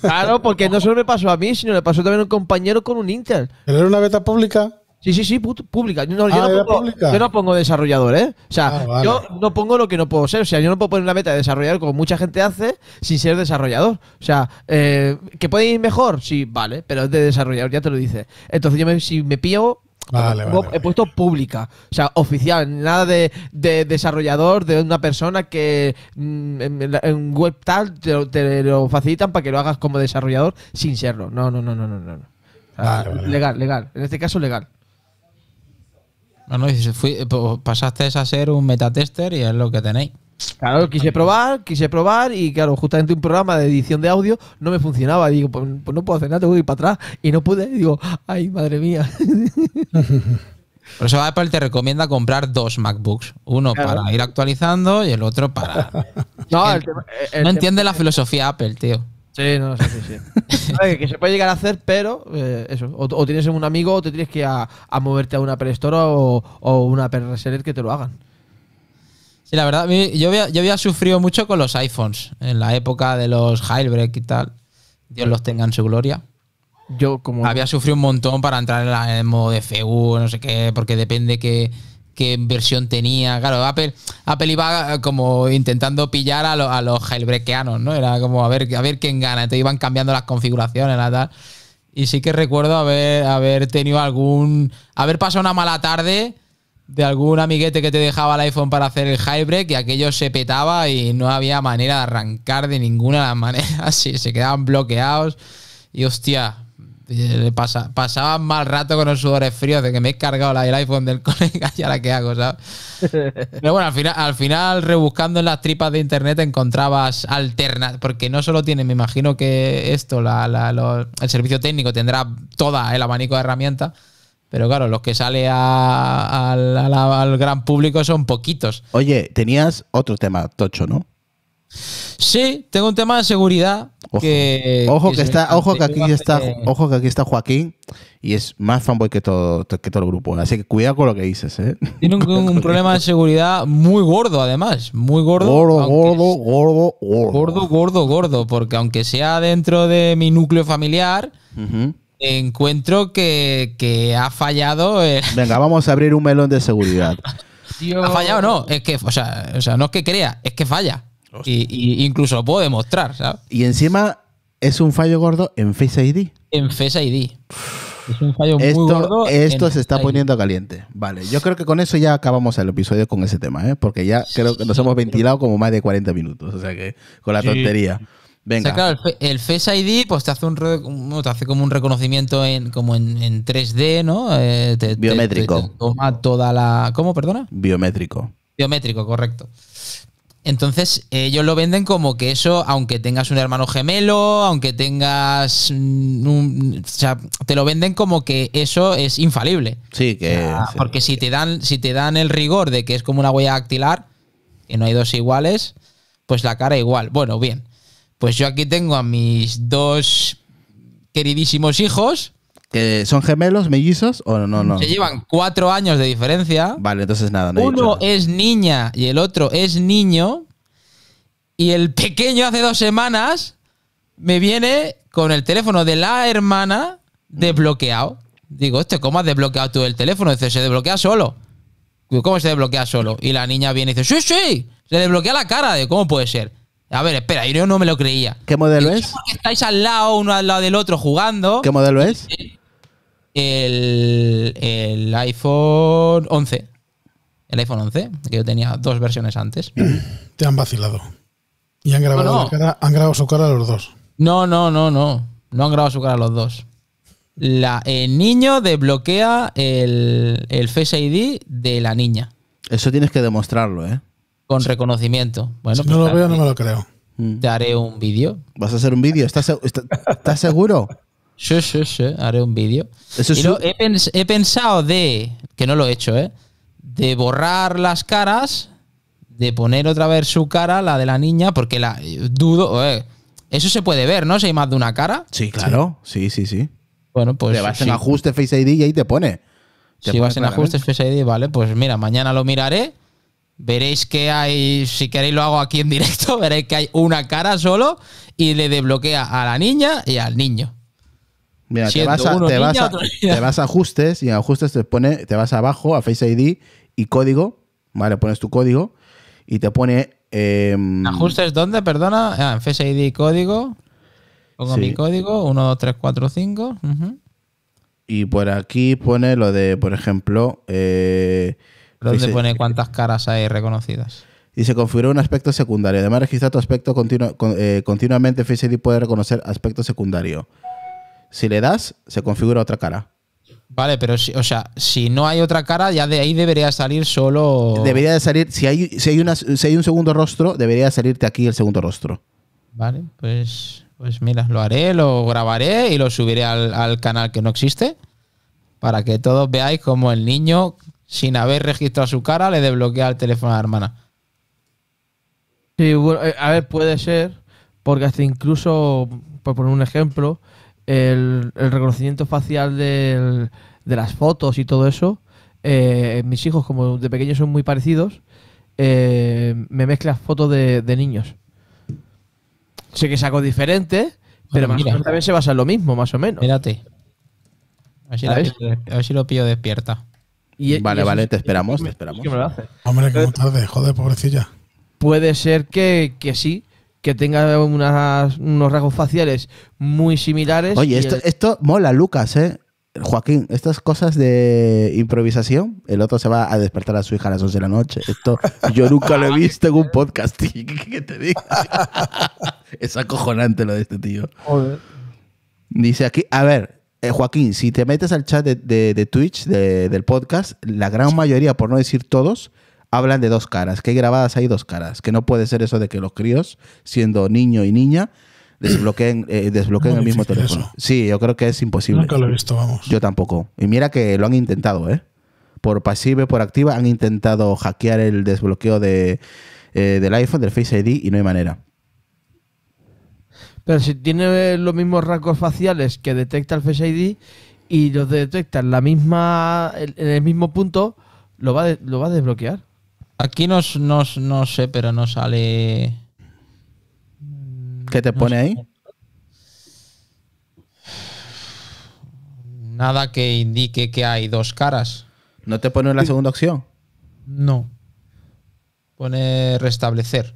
Claro, porque no solo me pasó a mí, sino le pasó también a un compañero con un Intel. era una beta pública. Sí, sí, sí, ah, pública. yo, no pongo, desarrollador, ¿eh? O sea, ah, yo no pongo lo que no puedo ser. O sea, yo no puedo poner una meta de desarrollador como mucha gente hace sin ser desarrollador. O sea, eh, ¿que puede ir mejor? Sí, vale, pero es de desarrollador, ya te lo dice. Entonces, yo me, si me pillo, he puesto pública, o sea, oficial, nada de, desarrollador, de una persona que mm, en, web tal te lo, facilitan para que lo hagas como desarrollador sin serlo. No, no, no, no, no, no. legal, legal. En este caso, legal. No, no, eh, pues, pasaste a ser un metatester y es lo que tenéis. Claro, quise probar, quise probar y claro, justamente un programa de edición de audio no me funcionaba. digo, pues, pues no puedo hacer nada, tengo que ir para atrás. Y no pude. digo, ay, madre mía. Por eso Apple te recomienda comprar dos MacBooks. Uno para ir actualizando y el otro para... No, no entiende la filosofía Apple, tío. Sí, no, sé sí. sí. que se puede llegar a hacer, pero eh, eso. O, tienes un amigo o te tienes que a, moverte a una Store o, o, una Reseller que te lo hagan. Sí, la verdad, yo había, yo había sufrido mucho con los iPhones en la época de los jailbreak y tal. Dios los tenga en su gloria. Yo como... Había sufrido un montón para entrar en, el modo de FU, no sé qué, porque depende que qué versión tenía. Claro, Apple, Apple iba eh, como intentando pillar a, los jailbreakianos, ¿no? Era como a ver, a ver quién gana. Entonces iban cambiando las configuraciones, la Y sí que recuerdo haber, haber tenido algún. haber pasado una mala tarde de algún amiguete que te dejaba el iPhone para hacer el jailbreak y aquello se petaba y no había manera de arrancar de ninguna de las maneras. y se quedaban bloqueados. Y hostia, eh, pasa, pasaba mal rato con los sudores fríos de que me he cargado la, el iPhone del colega y ahora qué hago, ¿sabes? Pero bueno, al final, al final, rebuscando en las tripas de internet encontrabas alternas porque no solo tiene, me imagino que esto, el servicio técnico tendrá toda el abanico de herramientas, pero claro, los que sale al gran público son poquitos. Oye, tenías otro tema, Tocho, ¿no? Sí, tengo un tema de seguridad. Ojo que, ojo que, está, ojo que aquí está, ojo que aquí está Joaquín y es más fanboy que todo, que todo el grupo. Así que cuidado con lo que dices, ¿eh? Tiene un, problema de seguridad muy gordo, además. Muy gordo. Gordo, gordo, gordo, gordo. Gordo, gordo, Porque aunque sea dentro de mi núcleo familiar, encuentro que, ha fallado. Eh. Venga, vamos a abrir un melón de seguridad. ha fallado, no. Es que, o sea, o sea, no es que crea, es que falla. Y, incluso lo puedo demostrar, ¿sabes? Y encima es un fallo gordo en Face ID. En Face ID. Es un fallo muy gordo. Esto se está poniendo caliente. Vale, yo creo que con eso ya acabamos el episodio con ese tema, ¿eh? Porque ya creo que nos hemos ventilado como más de 40 minutos. O sea que con la tontería. Venga. el, Face ID pues te hace un hace como un reconocimiento en como en, 3D, ¿no? Eh, Biométrico. toma toda la. ¿Cómo, perdona? Biométrico. Biométrico, correcto. Entonces, ellos lo venden como que eso, aunque tengas un hermano gemelo, aunque tengas. Mm, un, o sea, te lo venden como que eso es infalible. Sí, que. Porque si te, dan, si te dan el rigor de que es como una huella dactilar, que no hay dos iguales, pues la cara igual. Bueno, bien. Pues yo aquí tengo a mis dos queridísimos hijos ¿Que son gemelos, mellizos o no? no? Se llevan cuatro años de diferencia. Vale, entonces nada. No Uno es niña y el otro es niño. Y el pequeño hace dos semanas me viene con el teléfono de la hermana desbloqueado. Digo, este, ¿cómo has desbloqueado tú el teléfono? Dice, se desbloquea solo. ¿cómo se desbloquea solo? Y la niña viene y dice, sí, sí, se desbloquea la cara. de ¿cómo puede ser? A ver, espera, yo no me lo creía. ¿Qué modelo es? Porque estáis al lado, uno al lado del otro jugando. ¿Qué modelo es? el, iPhone 11. El iPhone 11, que yo tenía dos versiones antes. Te han vacilado. Y han grabado, han grabado su cara los dos. No, no, no, no. No han grabado su cara los dos. La, el niño desbloquea el, el Face ID de la niña. Eso tienes que demostrarlo, ¿eh? Con reconocimiento. Bueno, si pues no lo veo, no me lo creo. Mm. Te haré un vídeo. ¿Vas a hacer un vídeo? ¿Estás, estás, seguro? Sí, sí, sí, haré un vídeo. he, pensado de, que no lo he hecho, ¿eh? De borrar las caras, de poner otra vez su cara, la de la niña, porque la eh, dudo. Eh, eso se puede ver, ¿no? Si hay más de una cara. Sí, claro. Sí, sí, sí. Bueno, pues. Te vas en ajuste Face ID y ahí te pone. si vas en ajuste Face ID, vale, pues mira, mañana lo miraré. Veréis que hay, si queréis lo hago aquí en directo, veréis que hay una cara solo y le desbloquea a la niña y al niño. Mira, te vas, a, ajustes y en ajustes te pone, te vas abajo a Face ID y código, ¿vale? Pones tu código y te pone. Em, ¿Ajustes dónde? Perdona. Ah, en Face ID y código. Pongo mi código, 1, 2, 3, 4, 5. Y por aquí pone lo de, por ejemplo. Eh, ¿Dónde pone cuántas caras hay reconocidas? y se configura un aspecto secundario. Además, registrar tu aspecto eh, continuamente, Face ID puede reconocer aspecto secundario. Si le das, se configura otra cara. Vale, pero si, o sea, si no hay otra cara, ya de ahí debería salir solo. Debería de salir, si hay, si hay, un segundo rostro, debería salirte aquí el segundo rostro. Vale, pues, pues mira, lo haré, lo grabaré y lo subiré al, canal que no existe. Para que todos veáis cómo el niño, sin haber registrado su cara, le desbloquea el teléfono a la hermana. Sí, eh, a ver, puede ser, porque hasta incluso, por poner un ejemplo, el, reconocimiento facial de las fotos y todo eso, eh, mis hijos, como de pequeños son muy parecidos, eh, me mezclan fotos de, niños. Sé que saco diferente, pero también se basa en lo mismo, más o menos. Mírate. A ver si, lo, pillo despierta. vale, vale, te esperamos, te esperamos. Hombre, tarde? Joder, pobrecilla. Puede ser que, que sí, que tenga unos rasgos faciales muy similares. Oye, esto, mola, Lucas, ¿eh? Joaquín, estas cosas de improvisación, el otro se va a despertar a su hija a las 11 de la noche. Esto yo nunca lo he visto en un podcast. ¿Qué te digo? es acojonante lo de este tío. Dice aquí, a ver, eh, Joaquín, si te metes al chat de, Twitch, del podcast, la gran mayoría, por no decir todos, hablan de dos caras, que hay grabadas ahí dos caras, que no puede ser eso de que los críos, siendo niño y niña, desbloqueen, eh, desbloqueen el mismo teléfono. Sí, yo creo que es imposible. Nunca lo he visto, vamos. Yo tampoco. Y mira que lo han intentado, ¿eh? Por pasiva y por activa han intentado hackear el desbloqueo de, eh, del iPhone, del Face ID, y no hay manera. Pero si tiene los mismos rasgos faciales que detecta el Face ID y los detecta en, la misma, en el mismo punto, lo lo va a desbloquear. Aquí nos, no sé, pero no sale. ¿Qué te pone ahí? Nada que indique que hay dos caras. ¿No te pone la segunda opción? No. Pone restablecer.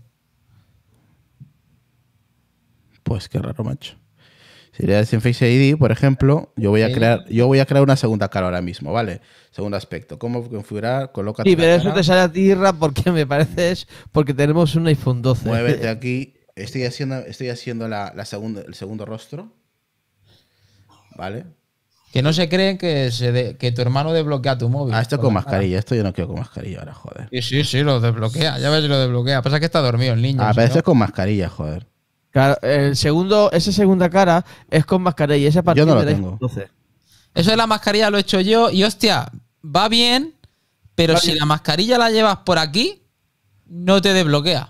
Pues qué raro, macho. Si le das en Face ID, por ejemplo, yo voy a crear, yo voy a crear una segunda cara ahora mismo, ¿vale? Segundo aspecto, cómo configurar, coloca. Sí, pero eso te sale a tierra porque me parece es porque tenemos un iPhone 12. Muévete aquí. Estoy haciendo, estoy haciendo la, segunda, el segundo rostro. ¿Vale? Que no se creen que, se que tu hermano desbloquea tu móvil. Ah, esto con mascarilla. Esto yo no quiero con mascarilla ahora, joder. Sí, sí, sí, lo desbloquea. Ya ves, lo desbloquea. Pasa que está dormido el niño. A ah, veces con mascarilla, joder. Claro, el segundo, esa segunda cara es con mascarilla y esa partida no la tengo. Eso de la mascarilla lo he hecho yo y hostia, va bien, pero si la mascarilla la llevas por aquí, no te desbloquea.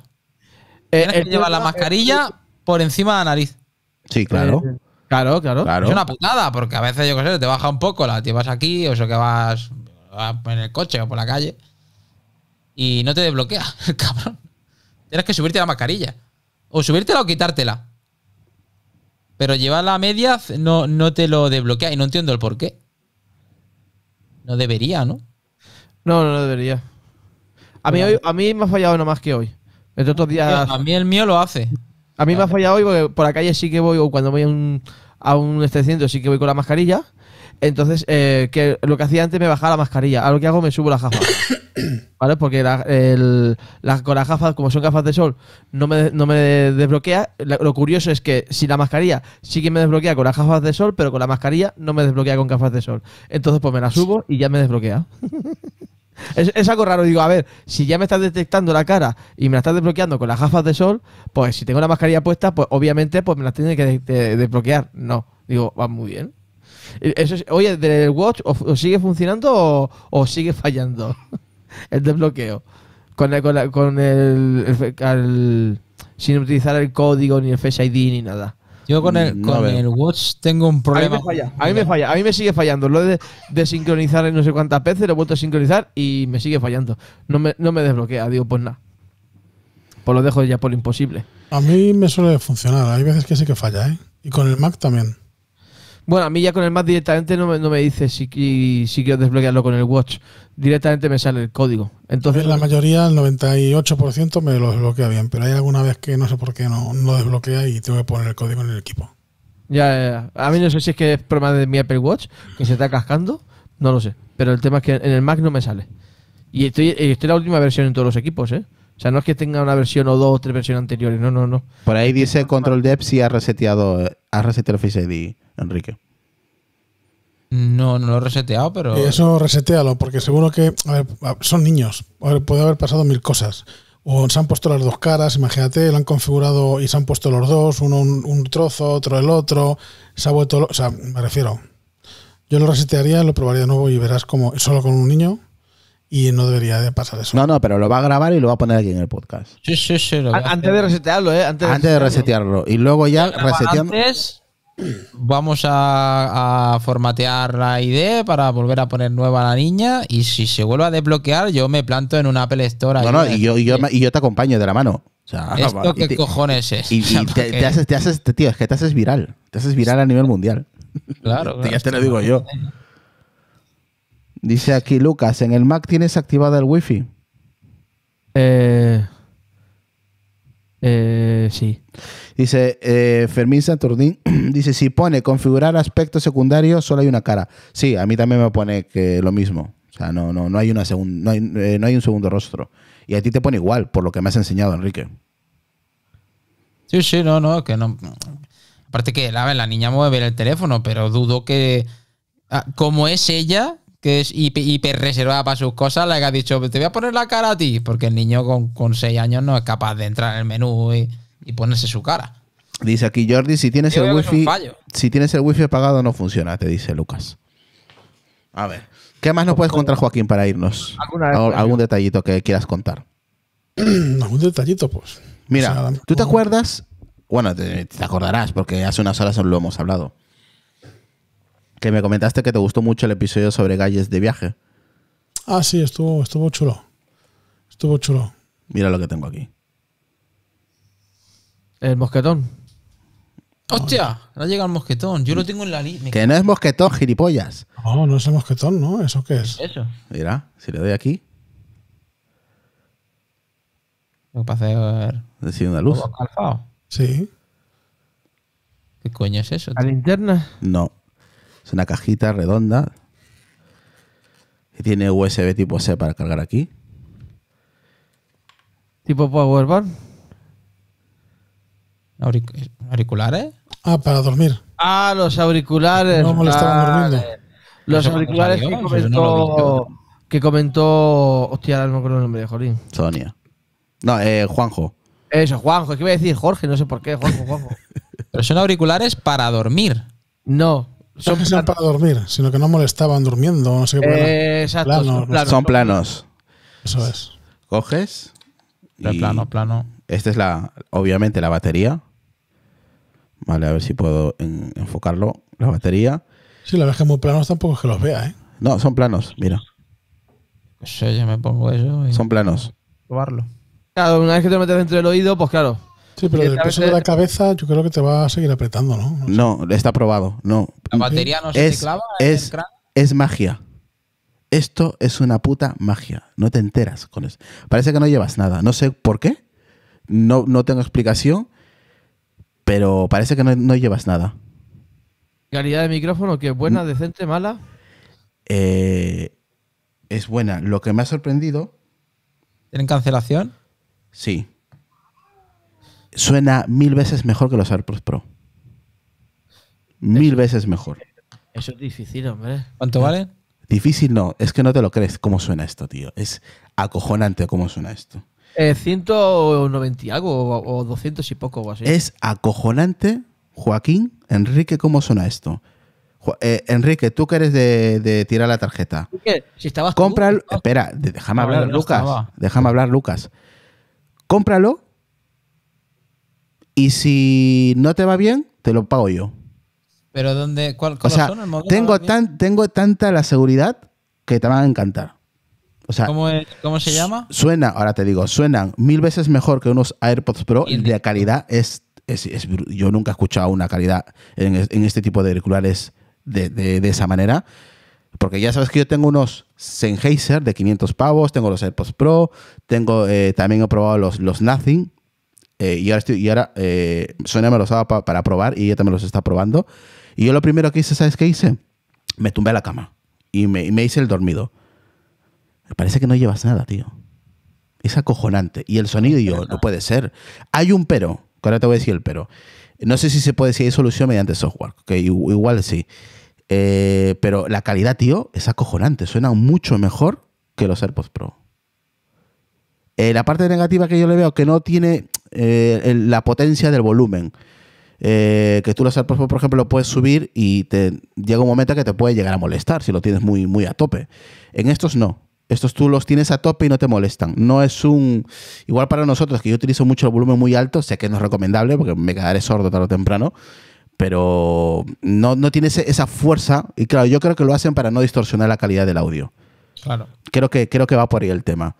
Eh, Tienes que llevar la mascarilla por encima de la nariz. Sí, eh, claro. claro. Claro, Es una putada, porque a veces, yo qué sé, te baja un poco, la Vas aquí, o eso que vas en el coche o por la calle, y no te desbloquea, cabrón. Tienes que subirte la mascarilla. O subírtela o quitártela. Pero llevarla a medias no, no te lo desbloquea y no entiendo el por qué. No debería, ¿no? No, no debería. A mí, a mí me ha fallado no más que hoy. otros días. A mí el mío lo hace. A mí me ha fallado hoy porque por la calle sí que voy, o cuando voy a un, a sí que voy con la mascarilla. Entonces, eh, que lo que hacía antes me bajaba la mascarilla. ahora lo que hago me subo la gafas ¿Vale? Porque con las gafas, como son gafas de sol, no me, no me desbloquea. Lo curioso es que si la mascarilla sí que me desbloquea con las gafas de sol, pero con la mascarilla no me desbloquea con gafas de sol. Entonces, pues me la subo y ya me desbloquea. Es, es, algo raro, digo, a ver, si ya me estás detectando la cara y me la estás desbloqueando con las gafas de sol, pues si tengo la mascarilla puesta, pues obviamente pues me las tiene que desbloquear. No, digo, va muy bien. ¿E-, eso oye, ¿del Watch o, sigue funcionando o, sigue fallando el desbloqueo? Con el, con, el, sin utilizar el código ni el Face ID ni nada. Yo con mm, el, Watch tengo un problema. A mí me falla, a mí me, sigue fallando. Lo de, de sincronizar no sé cuántas veces, lo he vuelto a sincronizar y me sigue fallando. No me, no me desbloquea, digo, pues nada. Pues lo dejo ya por imposible. A mí me suele funcionar, hay veces que sí que falla, ¿eh? Y con el Mac también. Bueno, a mí ya con el Mac directamente no me, dice si, si quiero desbloquearlo con el Watch. Directamente me sale el código. Entonces, la mayoría, el 98% me lo desbloquea bien, pero hay alguna vez que no sé por qué no, desbloquea y tengo que poner el código en el equipo. Ya, a mí no sé si es que es problema de mi Apple Watch, que se está cascando, no lo sé. Pero el tema es que en el Mac no me sale. Y estoy, estoy en la última versión en todos los equipos, ¿eh? O sea, no es que tenga una versión o dos o tres versiones anteriores, no, no, no. Por ahí dice Control Depth si ha reseteado, ha reseteado el Face ID. Enrique. No, no lo he reseteado, pero. Eh, eso resetealo, porque seguro que. A ver, son niños. puede haber pasado mil cosas. O se han puesto las dos caras, imagínate, lo han configurado y se han puesto los dos, uno un, trozo, otro el otro. Se ha vuelto. O sea, me refiero. Yo lo resetearía, lo probaría de nuevo y verás como solo con un niño y no debería de pasar eso. No, no, pero lo va a grabar y lo va a poner aquí en el podcast. Sí, sí, sí. antes, de resetearlo, ¿eh? antes de resetearlo, Y luego ya reseteando vamos a, formatear la ID para volver a poner nueva a la niña y si se vuelve a desbloquear yo me planto en una Apple Store. y yo, te acompaño de la mano. qué cojones es? te, haces, tío, es que te haces viral. Te haces viral a nivel mundial. Claro. ya te lo digo yo. Dice aquí Lucas, ¿en el Mac tienes activada el wifi? Eh, eh, sí. Dice eh, Fermín Santordín, dice, si pone configurar aspecto secundario solo hay una cara. Sí, a mí también me pone que lo mismo. O sea, no, no, hay, una eh, no, hay, un segundo rostro. Y a ti te pone igual, por lo que me has enseñado, Enrique. Sí, sí, no, no, que no. Aparte que la, la niña mueve el teléfono, pero dudo que... Ah, como es ella, que es hiper, reservada para sus cosas, le ha dicho, te voy a poner la cara a ti, porque el niño con, con 6 años no es capaz de entrar en el menú y, ponerse su cara. Dice aquí Jordi, si tienes el wifi, si tienes el wifi apagado no funciona, te dice Lucas. A ver, ¿qué más nos puedes contar Joaquín para irnos? algún detallito que quieras contar. algún detallito, pues. Mira, ¿tú te acuerdas? Bueno, te, te acordarás porque hace unas horas lo hemos hablado que me comentaste que te gustó mucho el episodio sobre galles de viaje. Ah, sí, estuvo, estuvo chulo. Estuvo chulo. Mira lo que tengo aquí. El mosquetón. ¡Hostia! No llega el mosquetón. Yo lo tengo en la línea. Que no es mosquetón, gilipollas. No, no es el mosquetón, ¿no? ¿Eso qué es? Eso. Mira, si le doy aquí. Lo que pasa Decir una luz. Sí. ¿Qué coño es eso? ¿La linterna? No. Es una cajita redonda. Y tiene USB tipo C para cargar aquí. ¿Tipo Powerbank? ¿Auric ¿Auriculares? Ah, para dormir. Ah, los auriculares. No molestaban vale. durmiendo. Los auriculares pues, que comentó, que comentó. Hostia, no me acuerdo el nombre de Jolín. Sonia. No, eh, Juanjo. Eso, Juanjo. Es que iba a decir Jorge, no sé por qué. Juanjo, Juanjo. Pero son auriculares para dormir. No, son, que para dormir, sino que no molestaban durmiendo, no sé qué. Eh, exacto, son, planos, planos. Eso es. Coges. plano, plano. Esta es la, obviamente, la batería. Vale, a ver si puedo enfocarlo. La batería. Sí, la ves que muy planos tampoco es que los vea, ¿eh? No, son planos, mira. me pongo eso. Son planos. Probarlo. Claro, una vez que te metes dentro del oído, pues claro, Sí, pero el peso de la cabeza yo creo que te va a seguir apretando, ¿no? No, está probado, no. ¿La batería no se te clava? Es, magia. Esto es una puta magia. No te enteras con eso. Parece que no llevas nada. No sé por qué. No, no tengo explicación. Pero parece que no, llevas nada. ¿Calidad de micrófono que es buena, mm. decente, mala? Eh, es buena. Lo que me ha sorprendido. ¿Tienen cancelación? Sí suena mil veces mejor que los AirPods Pro. Mil veces mejor. Eso es difícil, hombre. ¿Cuánto vale? Difícil no, es que no te lo crees cómo suena esto, tío. Es acojonante cómo suena esto. 190 eh, algo, o, 200 y poco, o así. Es acojonante, Joaquín, Enrique, cómo suena esto. Eh, Enrique, tú que eres de, tirar la tarjeta. ¿Qué? Si estabas Compra, Espera, déjame hablar, Lucas. Déjame hablar, Lucas. Cómpralo y si no te va bien, te lo pago yo. ¿Pero dónde? ¿Cuál, cosa o sea, tengo, tan, tengo tanta la seguridad que te van a encantar. ¿Cómo, se llama? Suena, ahora te digo, suenan mil veces mejor que unos AirPods Pro. Y la calidad es, Yo nunca he escuchado una calidad en, este tipo de auriculares de, esa manera. Porque ya sabes que yo tengo unos Sennheiser de 500 pavos, tengo los AirPods Pro, tengo eh, también he probado los, los Nothing eh, y ahora, estoy, y ahora eh, Sonia me los daba para probar y ella también los está probando. Y yo lo primero que hice, ¿sabes qué hice? Me tumbé a la cama y me, hice el dormido. Me parece que no llevas nada, tío. Es acojonante. Y el sonido, yo, no puede ser. Hay un pero, que ahora te voy a decir el pero. No sé si se puede decir, solución mediante software, que igual sí. Eh, pero la calidad, tío, es acojonante. Suena mucho mejor que los AirPods Pro. la parte negativa que yo le veo, que no tiene eh, la potencia del volumen. Eh, que tú los por ejemplo, lo puedes subir y te llega un momento que te puede llegar a molestar si lo tienes muy, muy a tope. En estos no. Estos tú los tienes a tope y no te molestan. No es un. Igual para nosotros, que yo utilizo mucho el volumen muy alto, sé que no es recomendable porque me quedaré sordo tarde o temprano, pero no, no esa fuerza. Y claro, yo creo que lo hacen para no distorsionar la calidad del audio. Creo que, creo que va por ahí el tema.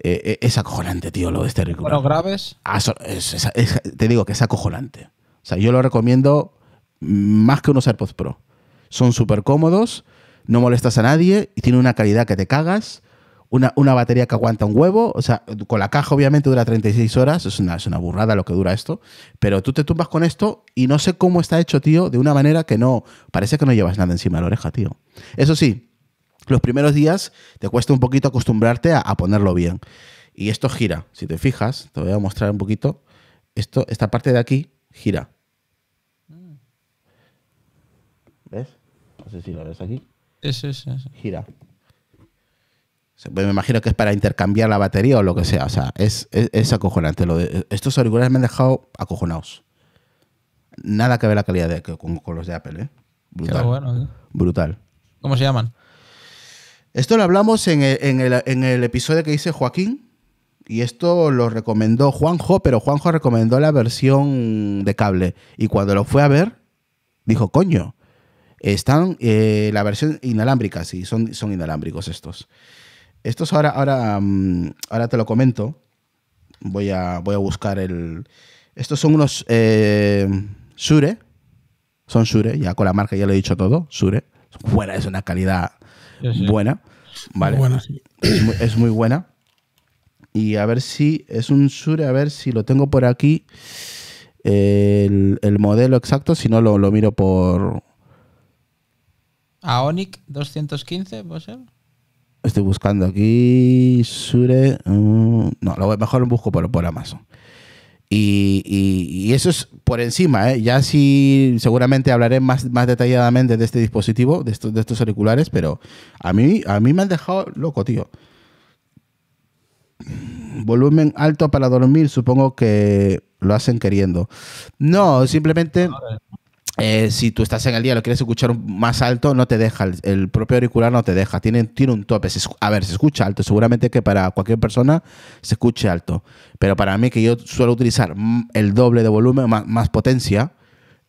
Eh, eh, es acojonante, tío, lo de este auricular. ¿Los graves? Ah, te digo que es acojonante. O sea, yo lo recomiendo más que unos AirPods Pro. Son súper cómodos, no molestas a nadie y tiene una calidad que te cagas. Una, batería que aguanta un huevo, o sea, con la caja obviamente dura 36 horas, es una, es una burrada lo que dura esto, pero tú te tumbas con esto y no sé cómo está hecho, tío, de una manera que no, parece que no llevas nada encima de la oreja, tío. Eso sí, los primeros días te cuesta un poquito acostumbrarte a, ponerlo bien. Y esto gira. Si te fijas, te voy a mostrar un poquito. Esto, esta parte de aquí gira. ¿Ves? No sé si lo ves aquí. Eso, es Gira. Pues me imagino que es para intercambiar la batería o lo que sea. O sea, es, es, acojonante. estos auriculares me han dejado acojonados. Nada que ver la calidad de, con, los de Apple, ¿eh? Brutal. Bueno, ¿eh? Brutal. ¿Cómo se llaman? Esto lo hablamos en el, episodio que hice Joaquín. Y esto lo recomendó Juanjo, pero Juanjo recomendó la versión de cable. Y cuando lo fue a ver, dijo, coño, están eh, la versión inalámbrica, sí, son, inalámbricos estos. Estos ahora, ahora, mm, ahora te lo comento. Voy a, voy a buscar el... Estos son unos eh, Sure. Son Sure, ya con la marca ya lo he dicho todo, Sure fuera es una calidad buena. Vale. es, muy, buena. Y a ver si es un Sure, a ver si lo tengo por aquí. El, modelo exacto, si no lo, miro por. ¿Aonic 215 puede ser? Estoy buscando aquí. Sure. Mm, no, lo mejor lo busco por, por Amazon. Y, eso es por encima, ¿eh? ya sí seguramente hablaré más, más detalladamente de este dispositivo, de estos, de estos auriculares, pero a mí, a mí me han dejado loco, tío. Volumen alto para dormir, supongo que lo hacen queriendo. No, simplemente eh, si tú estás en el día y lo quieres escuchar más alto, no te deja, el, propio auricular no te deja, tiene, tiene un tope. a ver, se escucha alto, seguramente que para cualquier persona se escuche alto, pero para mí que yo suelo utilizar el doble de volumen, más, más potencia,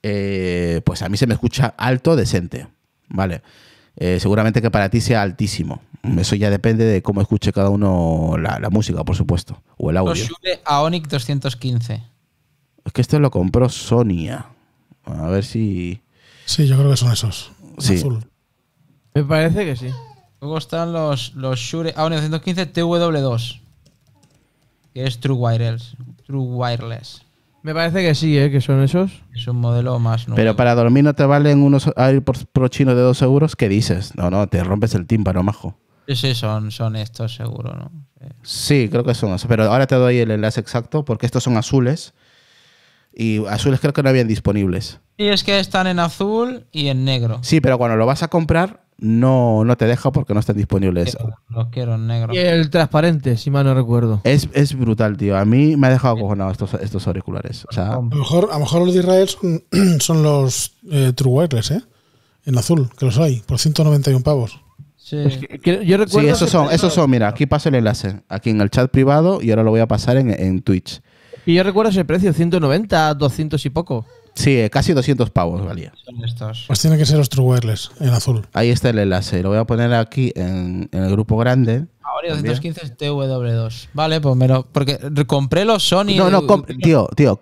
eh, pues a mí se me escucha alto, decente, ¿vale? Eh, seguramente que para ti sea altísimo. Eso ya depende de cómo escuche cada uno la, música, por supuesto, o el audio. Shure Aonic 215. Es que esto lo compró Sonia. A ver si. Sí, yo creo que son esos. Sí. Me parece que sí. Luego están los, los Shure A915 TW2. Que es True Wireless. True Wireless. Me parece que sí, ¿eh? Que son esos. Es un modelo más nuevo. Pero para dormir no te valen unos AirPods Pro chinos de 2 euros. ¿Qué dices? No, no, te rompes el tímpano, majo. Sí, sí, son, son estos seguro, ¿no? Sí, creo que son esos. Pero ahora te doy el enlace exacto porque estos son azules y azules creo que no habían disponibles. Y es que están en azul y en negro. Sí, pero cuando lo vas a comprar, no, no te deja porque no están disponibles. los quiero en negro. Y el transparente, si mal no recuerdo. Es, brutal, tío. A mí me ha dejado acojonado estos, auriculares. a, lo mejor, a mejor los de Israel son, los eh, True Wireless, ¿eh? En azul, que los hay, por 191 pavos. Sí, sí esos son, esos son. Mira, aquí paso el enlace, aquí en el chat privado y ahora lo voy a pasar en, en Twitch. Y yo recuerdo ese precio, 190, 200 y poco. Sí, eh, casi 200 pavos valía. Pues tiene que ser los True Wireless, en azul. Ahí está el enlace, lo voy a poner aquí en, el grupo grande. Ahora 215 TW2. Vale, pues menos. Porque compré los Sony. No, no, tío, tío,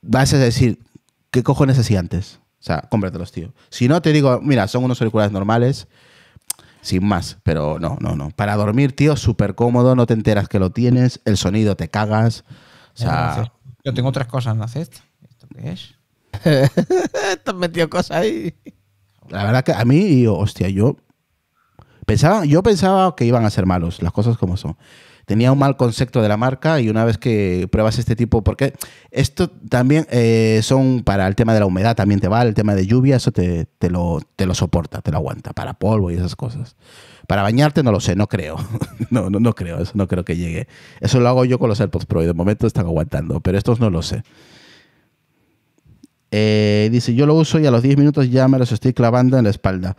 vas a decir, ¿qué cojones hacía antes? O sea, cómpratelos, tío. Si no, te digo, mira, son unos auriculares normales, sin más, pero no, no, no. Para dormir, tío, súper cómodo, no te enteras que lo tienes, el sonido te cagas yo tengo otras cosas en la cesta. ¿Esto qué es? Estás metido cosas ahí. La verdad que a mí, hostia, yo pensaba, yo pensaba que iban a ser malos, las cosas como son tenía un mal concepto de la marca y una vez que pruebas este tipo, porque esto también eh, son para el tema de la humedad, también te va, el tema de lluvia, eso te, te, lo, soporta, te lo aguanta, para polvo y esas cosas. Para bañarte no lo sé, no creo. no, no, no creo, eso no creo que llegue. Eso lo hago yo con los AirPods Pro y de momento están aguantando, pero estos no lo sé. Eh, dice, yo lo uso y a los 10 minutos ya me los estoy clavando en la espalda.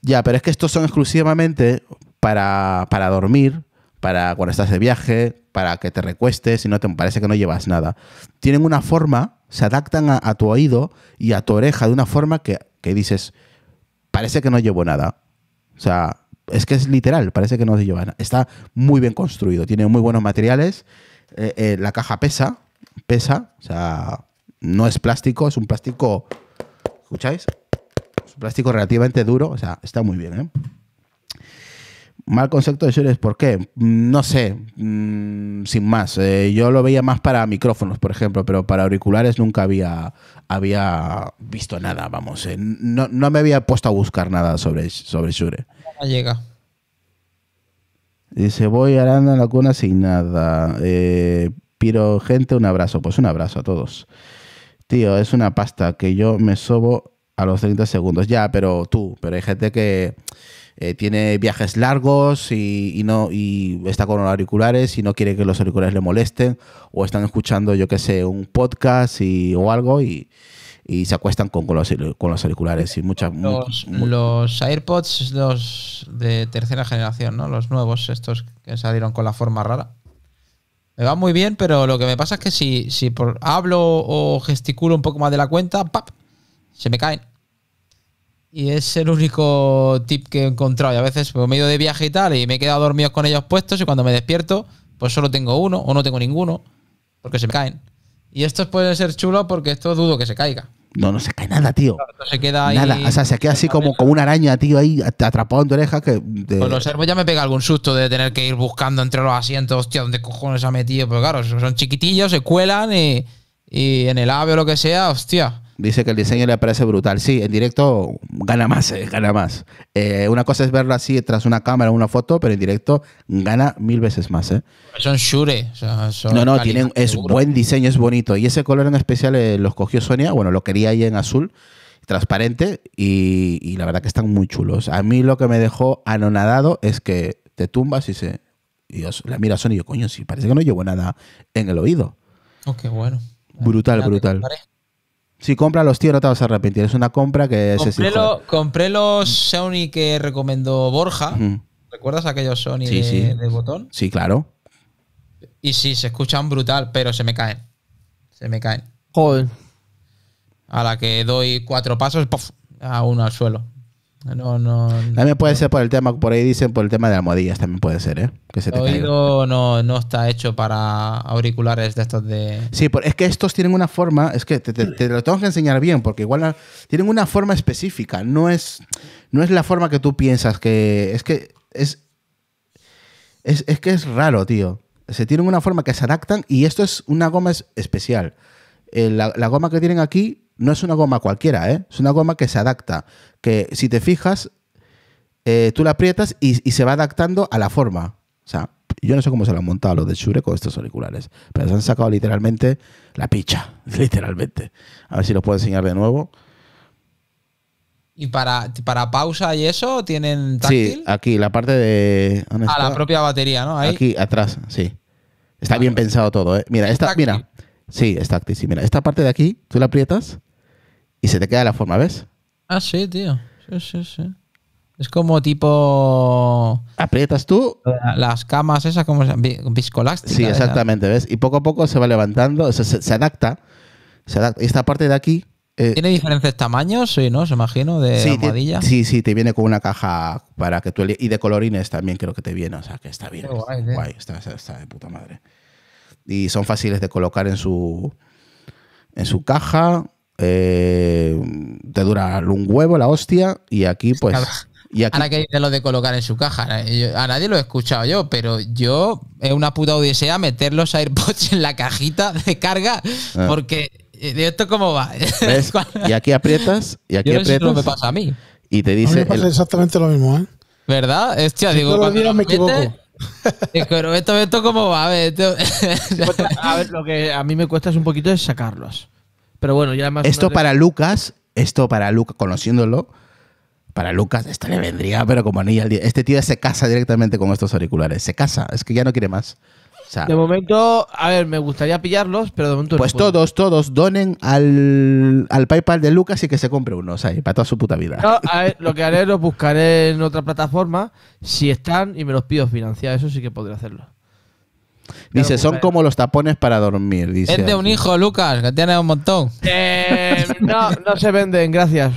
Ya, pero es que estos son exclusivamente para, para dormir para cuando estás de viaje, para que te recuestes y no te parece que no llevas nada. Tienen una forma, se adaptan a, tu oído y a tu oreja de una forma que, dices, parece que no llevo nada. O sea, es que es literal, parece que no lleva nada. Está muy bien construido, tiene muy buenos materiales, eh, eh, la caja pesa, pesa, o sea, no es plástico, es un plástico, ¿escucháis? Es un plástico relativamente duro, o sea, está muy bien, ¿eh? Mal concepto de Shure, ¿por qué? No sé, mm, sin más. Eh, yo lo veía más para micrófonos, por ejemplo, pero para auriculares nunca había, había visto nada, vamos. Eh, no, me había puesto a buscar nada sobre, sobre Shure. llega. Dice, voy arando en la cuna sin nada. Eh, piro, gente, un abrazo. Pues un abrazo a todos. Tío, es una pasta que yo me sobo a los 30 segundos. Ya, pero tú, pero hay gente que eh, tiene viajes largos y, no, y está con los auriculares y no quiere que los auriculares le molesten, o están escuchando, yo qué sé, un podcast o algo y, se acuestan con, los, auriculares. Y muchas, los, los AirPods, los de tercera generación, ¿no? Los nuevos, estos que salieron con la forma rara. Me va muy bien, pero lo que me pasa es que si, si por, hablo o gesticulo un poco más de la cuenta, ¡pap! se me caen. Y es el único tip que he encontrado. Y a veces pues, me de viaje y tal y me he quedado dormido con ellos puestos y cuando me despierto, pues solo tengo uno o no tengo ninguno porque se me caen. Y estos pueden ser chulo porque esto dudo que se caiga. No, no se cae nada, tío. se queda Nada, o sea, se queda así como, una araña, tío, ahí atrapado en tu oreja. Que los servos ya me pega algún susto de tener que ir buscando entre los asientos, hostia, ¿dónde cojones ha metido? Pero pues claro, son chiquitillos, se cuelan y, y en el ave o lo que sea, hostia. Dice que el diseño le parece brutal. Sí, en directo gana más, eh, gana más. Eh, una cosa es verlo así tras una cámara una foto, pero en directo gana mil veces más. Eh. Son Shure. no, no, es buen diseño, es bonito. Y ese color en especial los cogió Sonia. Bueno, lo quería ahí en azul, transparente. Y, la verdad que están muy chulos. A mí lo que me dejó anonadado es que te tumbas y se. Y la mira Sonia y yo, coño, sí, parece que no llevo nada en el oído. Oh, qué bueno. Brutal, brutal. Si compras los tíos no te vas a arrepentir. Es una compra que es Compré los Sony que recomendó Borja. ¿Recuerdas aquellos Sony de, botón? Sí, claro. Y sí, se escuchan brutal, pero se me caen. Se me caen. Joder. A la que doy cuatro pasos, ¡puff! a uno al suelo. No, no. También puede ser por el tema, por ahí dicen por el tema de almohadillas, también puede ser, ¿eh? Que se te el oído no, está hecho para auriculares de estos de. Sí, es que estos tienen una forma, es que te, lo tengo que enseñar bien, porque igual tienen una forma específica, no es, no es la forma que tú piensas que. Es que es, es, que es raro, tío. Se tienen una forma que se adaptan y esto es una goma especial. Eh, la goma que tienen aquí no es una goma cualquiera, ¿eh? es una goma que se adapta, que si te fijas, eh, tú la aprietas y, se va adaptando a la forma. O sea, yo no sé cómo se lo han montado los de Shure con estos auriculares, pero se han sacado literalmente la picha, literalmente. A ver si los puedo enseñar de nuevo. ¿Y para, para pausa y eso tienen táctil? Sí, aquí, la parte de... A ah, la propia batería, ¿no? Aquí, atrás, sí. Está ah, bien pensado todo, ¿eh? Mira, esta, mira, Sí, está mira, esta parte de aquí, tú la aprietas y se te queda la forma, ¿ves? Ah, sí, tío. Sí, sí, sí. Es como tipo. Aprietas tú. Las camas esas, como viscolásticas. Sí, exactamente, ¿ves? Y poco a poco se va levantando, se, adapta. Se Esta parte de aquí. Eh, ¿Tiene diferentes tamaños? Sí, ¿no? Se imagino, de sí, sí, sí, te viene con una caja para que tú. Y de colorines también creo que te viene, o sea, que está bien. guay, guay está de puta madre y son fáciles de colocar en su, en su caja. Eh, te dura un huevo la hostia y aquí pues... Y Ahora que dice lo de colocar en su caja, eh, a nadie lo he escuchado yo, pero yo es una puta odisea meter los AirPods en la cajita de carga ah. porque eh, ¿de esto cómo va. y aquí aprietas y aquí yo me pasa a mí. Y te dice. exactamente lo mismo, ¿eh? ¿Verdad? Hostia, digo. Pero esto, esto cómo va, pues, a ver, lo que a mí me cuesta es un poquito es sacarlos. Pero bueno, ya más Esto para Lucas, esto para Lucas, conociéndolo, para Lucas esto le vendría, pero como anilla al día. Este tío se casa directamente con estos auriculares, se casa, es que ya no quiere más de momento, a ver, me gustaría pillarlos, pero de momento Pues todos, todos donen al, PayPal de Lucas y que se compre uno, o sea, para toda su puta vida. No, a ver, lo que haré lo buscaré en otra plataforma si están y me los pido financiar, eso sí que podría hacerlo. Dice, son como los tapones para dormir. Dice Vende un hijo, Lucas, que tiene un montón. Eh, no, no se venden, gracias.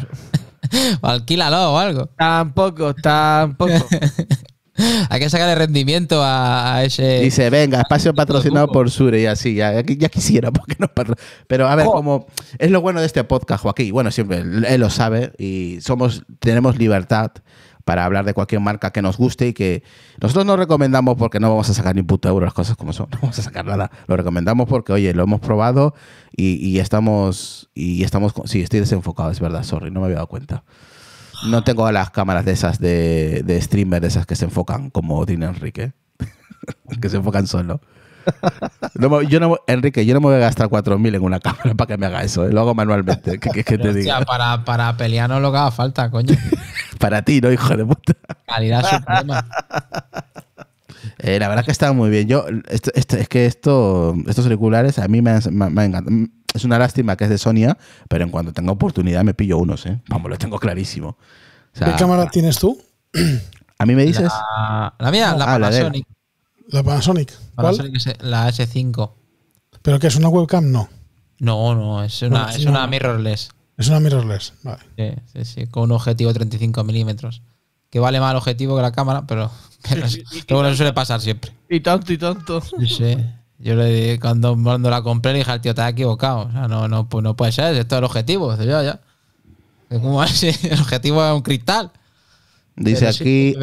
o alquílalo o algo. Tampoco, tampoco. Hay que sacar el rendimiento a, a ese. Dice, venga, espacio patrocinado por Sure y así. Ya, ya quisiera, porque no Pero a ver, como es lo bueno de este podcast, Joaquín. Bueno, siempre él lo sabe y somos, tenemos libertad para hablar de cualquier marca que nos guste y que nosotros no recomendamos porque no vamos a sacar ni puto euro las cosas como son, no vamos a sacar nada. Lo recomendamos porque, oye, lo hemos probado y, y estamos. Y estamos. Sí, estoy desenfocado, es verdad, sorry, no me había dado cuenta. No tengo las cámaras de esas de, de streamer, de esas que se enfocan como tiene Enrique, que se enfocan solo. yo no, Enrique, yo no me voy a gastar 4.000 en una cámara para que me haga eso. ¿eh? Lo hago manualmente. ¿Qué, Para, para pelear no lo que haga falta, coño. para ti, ¿no, hijo de puta? Calidad suprema. Eh, la verdad que está muy bien. Yo, es que esto, estos auriculares a mí me, han, me, es una lástima que es de Sonia, pero en cuanto tenga oportunidad me pillo unos, ¿eh? Vamos, lo tengo clarísimo. ¿Qué cámara tienes tú? ¿A mí me dices? La, mía, la ah, Panasonic. La, Panasonic. la S5. ¿Pero qué es una webcam? No. No, no, es una, es, una, mirrorless. Es una mirrorless, vale. Sí, sí, sí, con un objetivo 35 milímetros. Que vale más el objetivo que la cámara, pero, pero, bueno, eso suele pasar siempre. Y tanto, y tanto. sí. Yo le cuando, cuando la compré le dije al tío, te has equivocado. O sea, no, no, pues no puede ser, esto es el objetivo. Dice, ya, ya. así? El objetivo es un cristal. Dice aquí.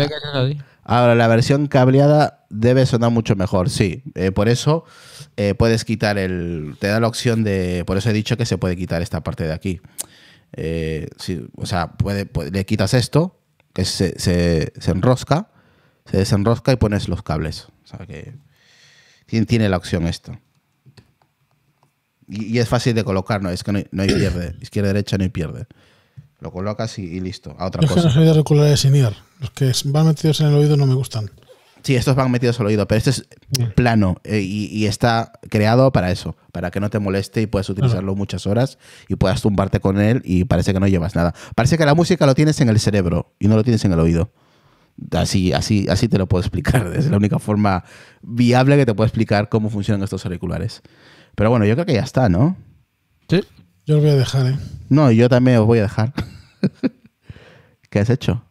Ahora, la versión cableada debe sonar mucho mejor, sí. Eh, por eso eh, puedes quitar el. Te da la opción de. Por eso he dicho que se puede quitar esta parte de aquí. Eh, o sea, puede, le quitas esto, que se, se, enrosca, se desenrosca y pones los cables. O sea que. ¿Quién tiene la opción esto? Y, es fácil de colocar, ¿no? Es que no, hay pierde. Izquierda, derecha, no hay pierde. Lo colocas y, listo. A otra cosa. que no de Los que van metidos en el oído no me gustan. Sí, estos van metidos al oído, pero este es plano eh, y, está creado para eso, para que no te moleste y puedas utilizarlo muchas horas y puedas tumbarte con él y parece que no llevas nada. Parece que la música lo tienes en el cerebro y no lo tienes en el oído. Así, así, así te lo puedo explicar. Es la única forma viable que te puedo explicar cómo funcionan estos auriculares. Pero bueno, yo creo que ya está, ¿no? Sí. Yo lo voy a dejar, ¿eh? No, yo también os voy a dejar. ¿Qué has hecho?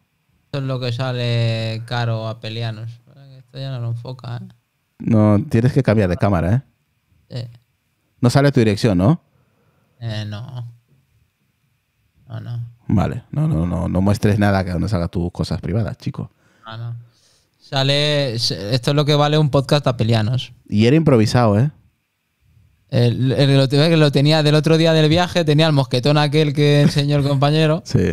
Esto es lo que sale caro a peleanos. Esto ya no lo enfoca, ¿eh? No, tienes que cambiar de cámara, ¿eh? No sale tu dirección, ¿no? Eh, no. No, no. Vale, no, no, no, no muestres nada que no salga tus cosas privadas, chico. Sale. Esto es lo que vale un podcast a pelianos. Y era improvisado, ¿eh? El, que lo tenía del otro día del viaje, tenía el mosquetón aquel que enseñó el compañero. sí.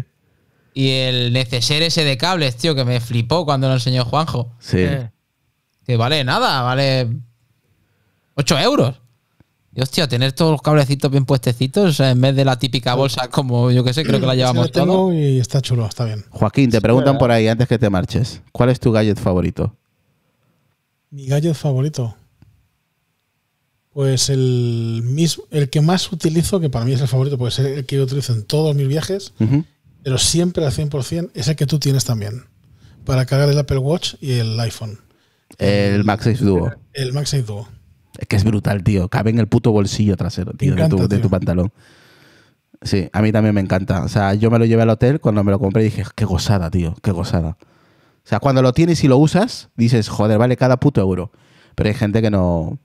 Y el neceser ese de cables, tío, que me flipó cuando lo enseñó Juanjo. Sí. Eh. que vale nada, vale 8 euros hostia, tener todos los cablecitos bien puestecitos, en vez de la típica bolsa como yo que sé, creo que la llevamos todo. Y está chulo, está bien. Joaquín, te preguntan por ahí antes que te marches. ¿Cuál es tu gadget favorito? Mi gadget favorito. Pues el mismo, el que más utilizo, que para mí es el favorito, porque es el que yo utilizo en todos mis viajes, pero siempre al 100% es el que tú tienes también, para cargar el Apple Watch y el iPhone. El, max 6 Duo. El 6 Duo. Es que es brutal, tío. Cabe en el puto bolsillo trasero, tío, de, tu, de tu pantalón. Sí, a mí también me encanta. O sea, yo me lo llevé al hotel, cuando me lo compré dije, qué gozada, tío, qué gozada. O sea, cuando lo tienes y lo usas, dices, joder, vale cada puto euro. Pero hay gente que no,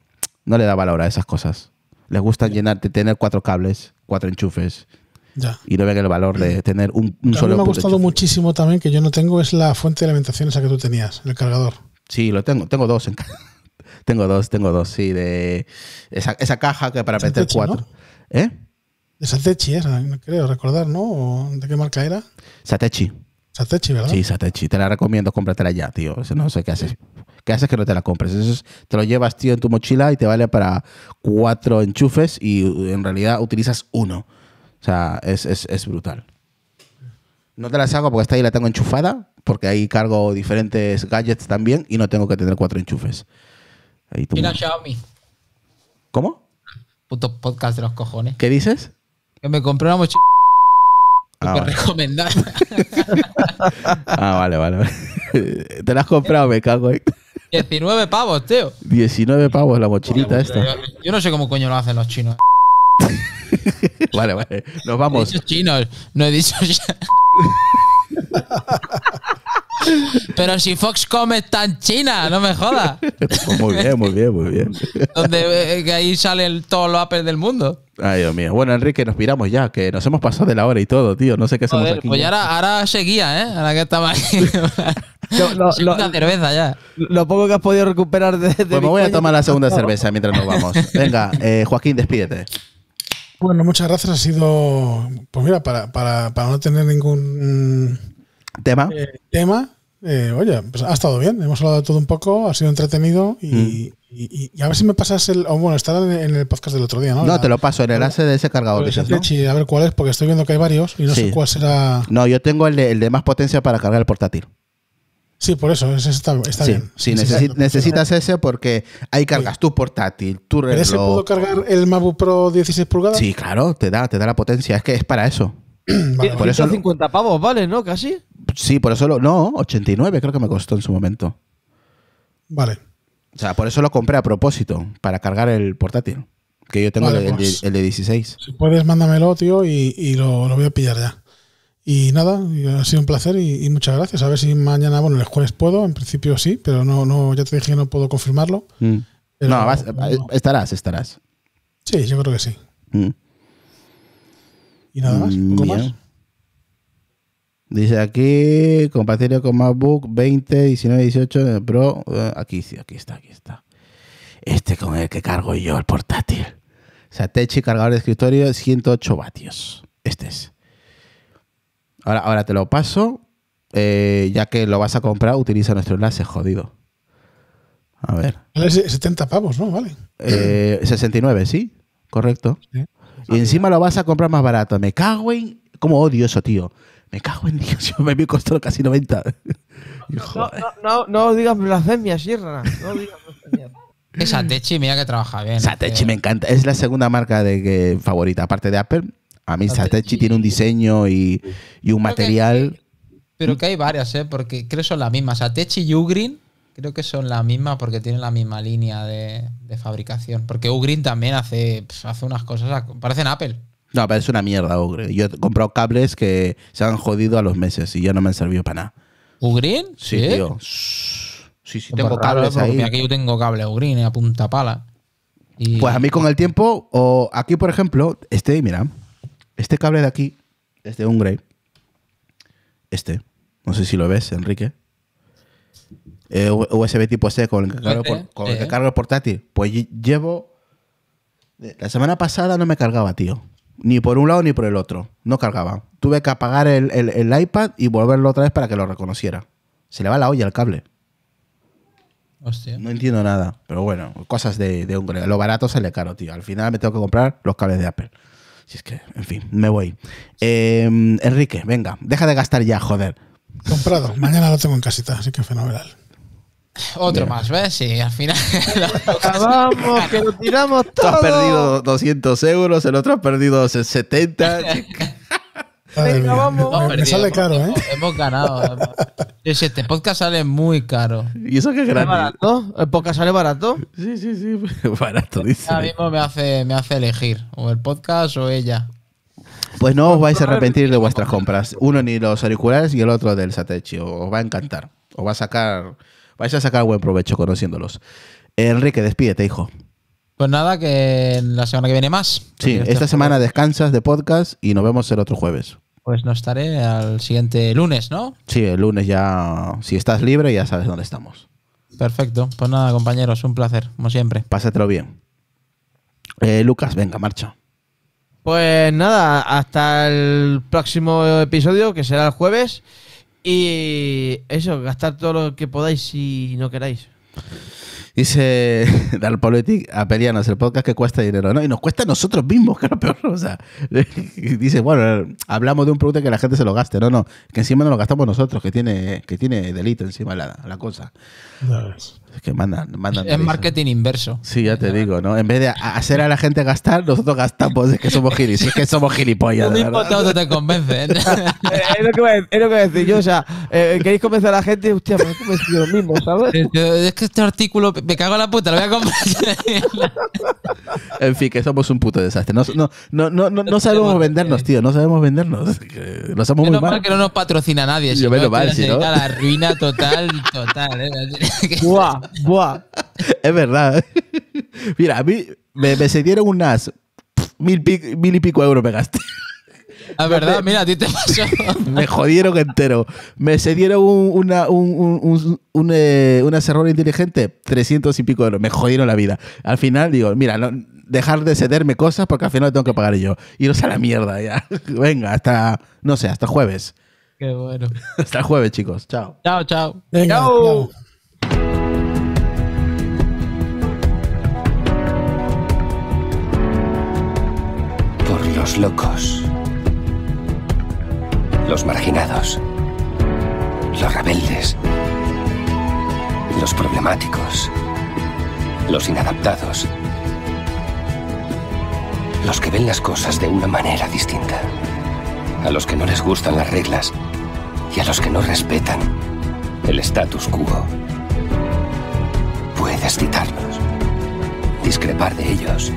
no le da valor a esas cosas. Les gusta llenarte, tener cuatro cables, cuatro enchufes. Ya. Y no ven el valor de tener un, solo. A me ha gustado muchísimo también, que yo no tengo, es la fuente de alimentación esa que tú tenías, el cargador. Sí, lo tengo. Tengo dos en casa. Tengo dos, tengo dos, sí, de esa, caja que para meter cuatro. ¿Eh? De Satechi era, creo recordar, ¿no? ¿De qué marca era? Satechi. Satechi, ¿verdad? Sí, Satechi. Te la recomiendo, cómpratela ya, tío. No sé qué haces. ¿Qué haces que no te la compres? Eso te lo llevas, tío, en tu mochila y te vale para cuatro enchufes y eh, en realidad utilizas uno. O sea, es, brutal. No te las hago porque está ahí la tengo enchufada, porque ahí cargo diferentes gadgets también y no tengo que tener cuatro enchufes. Ahí Xiaomi. ¿Cómo? Puto podcast de los cojones. ¿Qué dices? Que me compré una mochila. Ah, vale. ah, vale, vale. Te la has comprado, me cago. ¿eh? 19 pavos, tío. 19 pavos la mochilita pues, esta. Yo no sé cómo coño lo hacen los chinos. vale, vale. Nos vamos. No he dicho chinos, no he dicho. Pero si Foxcom está en China, no me jodas. Pues muy bien, muy bien, muy bien. Donde eh, ahí salen todos los apps del mundo. Ay, Dios mío. Bueno, Enrique, nos piramos ya, que nos hemos pasado de la hora y todo, tío. No sé qué hacemos aquí. Pues ya. ahora, seguía, ¿eh? Ahora que estaba ahí. La segunda cerveza ya. Lo poco que has podido recuperar desde. Pues me voy a tomar la segunda cerveza mientras nos vamos. Venga, eh, Joaquín, despídete. Bueno, muchas gracias. Ha sido. Pues mira, para no tener ningún Tema. Eh, tema. Eh, oye, pues ha estado bien, hemos hablado de todo un poco, ha sido entretenido y, mm. a ver si me pasas el. bueno, estará en, el podcast del otro día, ¿no? No, te lo paso, el enlace de ese cargador. Pues, a ver cuál es, porque estoy viendo que hay varios y no sé cuál será. No, yo tengo el de, el de más potencia para cargar el portátil. Sí, por eso, ese está, está bien. Sí, necesitas ese porque ahí cargas tu portátil, tu reloj. ¿Ese puedo cargar el Mabu Pro 16 pulgadas? Sí, claro, te da, te da la potencia, es que es para eso. Por eso 50 pavos, ¿vale? ¿No? Casi. Sí, por eso lo. No, 89 creo que me costó en su momento. Vale. O sea, por eso lo compré a propósito, para cargar el portátil. Que yo tengo el, de, 16. Pues, si puedes, mándamelo, tío, y, lo, voy a pillar ya. Y nada, ha sido un placer y, muchas gracias. A ver si mañana, bueno, el jueves puedo, en principio sí, pero no, no ya te dije que no puedo confirmarlo. Mm. no, estarás, estarás. Sí, yo creo que sí. Mm. ¿Y nada más? ¿Un mm, Dice aquí, compartirlo con MacBook 20, 19, 18 Pro. Eh, aquí sí, aquí está, aquí está. Este con el que cargo yo el portátil. sea, Satechi, cargador de escritorio, 108 vatios. Este es. Ahora, ahora te lo paso. Eh, ya que lo vas a comprar, utiliza nuestro enlace, jodido. A ver. 70 pavos, ¿no? Vale. 69, eh, sí. Correcto. Y encima lo vas a comprar más barato. Me cago en. ¿Cómo odio eso, tío? Me cago en Dios, me costó casi 90. no, no, no, no digas blasfemia, Sierra. No digas Esa Satechi mira que trabaja bien. Satechi eh. me encanta. Es la segunda marca de favorita, aparte de Apple. A mí ah, Satechi tiene un diseño y, un material. pero que hay varias, ¿eh? Porque creo que son las mismas. Satechi y Ugreen creo que son la misma porque tienen la misma línea de, fabricación. Porque Ugreen también hace, hace unas cosas, parecen Apple. No, pero es una mierda, Ugreen. Yo he comprado cables que se han jodido a los meses y ya no me han servido para nada. ¿Ugreen? Sí, tío. Sí, sí, tengo cables ahí. Aquí yo tengo cable Ugreen eh, a punta pala. Pues a mí con el tiempo, o aquí por ejemplo, este, mira, este cable de aquí, este Ungrade. este, no sé si lo ves, Enrique. Eh, USB tipo C con el que cargo, eh, el, eh. portátil, pues llevo... La semana pasada no me cargaba, tío. Ni por un lado ni por el otro. No cargaba. Tuve que apagar el, iPad y volverlo otra vez para que lo reconociera. Se le va la olla al cable. Hostia. No entiendo nada. Pero bueno, cosas de, un Hungría. Lo barato sale caro, tío. Al final me tengo que comprar los cables de Apple. Si es que, en fin, me voy. Em, Enrique, venga, deja de gastar ya, joder. Comprado. Mañana lo tengo en casita, así que fenomenal. Otro más, ¿ves? Sí, al final. Acabamos, que lo tiramos todo. Tú has perdido 200 euros, el otro has perdido 70. Venga, vamos. sale caro, ¿eh? Hemos ganado. este podcast sale muy caro. ¿Y eso qué es grande? ¿El podcast sale barato? Sí, sí, sí. Barato, dice. Ahora mismo me hace, me hace elegir o el podcast o ella. Pues no os vais a arrepentir de vuestras compras. Uno ni los auriculares y el otro del Satechi. Os va a encantar. Os va a sacar vais a sacar buen provecho conociéndolos. Enrique, despídete, hijo. Pues nada, que la semana que viene más. Sí, esta este semana descansas de podcast y nos vemos el otro jueves. Pues no estaré al siguiente lunes, ¿no? Sí, el lunes ya, si estás libre, ya sabes dónde estamos. Perfecto. Pues nada, compañeros, un placer, como siempre. Pásatelo bien. Eh, Lucas, venga, marcha. Pues nada, hasta el próximo episodio, que será el jueves. Y eso, gastar todo lo que podáis si no queráis. Dice Dal Politic a Perianos, el podcast que cuesta dinero, ¿no? Y nos cuesta a nosotros mismos, que es lo peor. O sea, dice, bueno, hablamos de un producto que la gente se lo gaste, no, no, que encima no lo gastamos nosotros, que tiene, que tiene delito encima la, la cosa. No. Es que mandan, mandan. Es marketing inverso. Sí, ya te digo, ¿no? En vez de hacer a la gente gastar, nosotros gastamos. Es que somos gilis, es que somos gilipollas. Tú mismo todo te convence. ¿eh? Eh, es, lo que voy a, decir yo, o sea, eh, queréis convencer a la gente, hostia, me he convencido lo mismo, ¿sabes? Es que este artículo, me cago en la puta, lo voy a comprar. en fin, que somos un puto desastre. No, no, no, no, no, sabemos vendernos, tío, no sabemos vendernos. Lo sabemos muy mal. que no nos patrocina nadie. Yo me lo mal, La ruina total, total. ¿eh? Buah. Es verdad. Mira, a mí me, cedieron unas mil, mil y pico euros me gasté. Ah, es verdad, mira, a ti te pasó. me jodieron entero. Me cedieron un, una, un, una eh, inteligente, 300 y pico euros. Me jodieron la vida. Al final digo, mira, dejar de cederme cosas porque al final tengo que pagar yo. Iros a la mierda ya. Venga, hasta, no sé, hasta jueves. Qué bueno. hasta jueves, chicos. Chao. Chao, chao. chao. Los locos. Los marginados. Los rebeldes. Los problemáticos. Los inadaptados. Los que ven las cosas de una manera distinta. A los que no les gustan las reglas. Y a los que no respetan el status quo. Puedes citarlos. Discrepar de ellos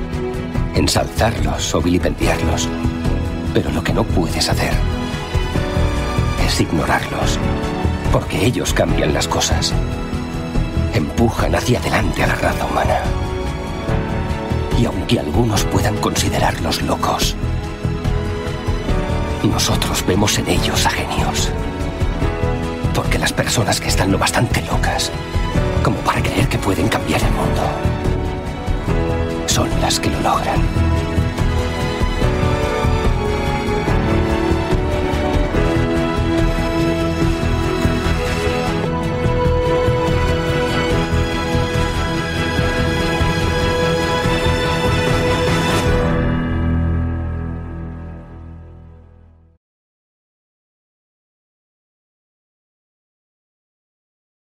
ensalzarlos o vilipendiarlos. Pero lo que no puedes hacer es ignorarlos, porque ellos cambian las cosas, empujan hacia adelante a la raza humana. Y aunque algunos puedan considerarlos locos, nosotros vemos en ellos a genios. Porque las personas que están lo bastante locas, como para creer que pueden cambiar el mundo, son las que lo logran.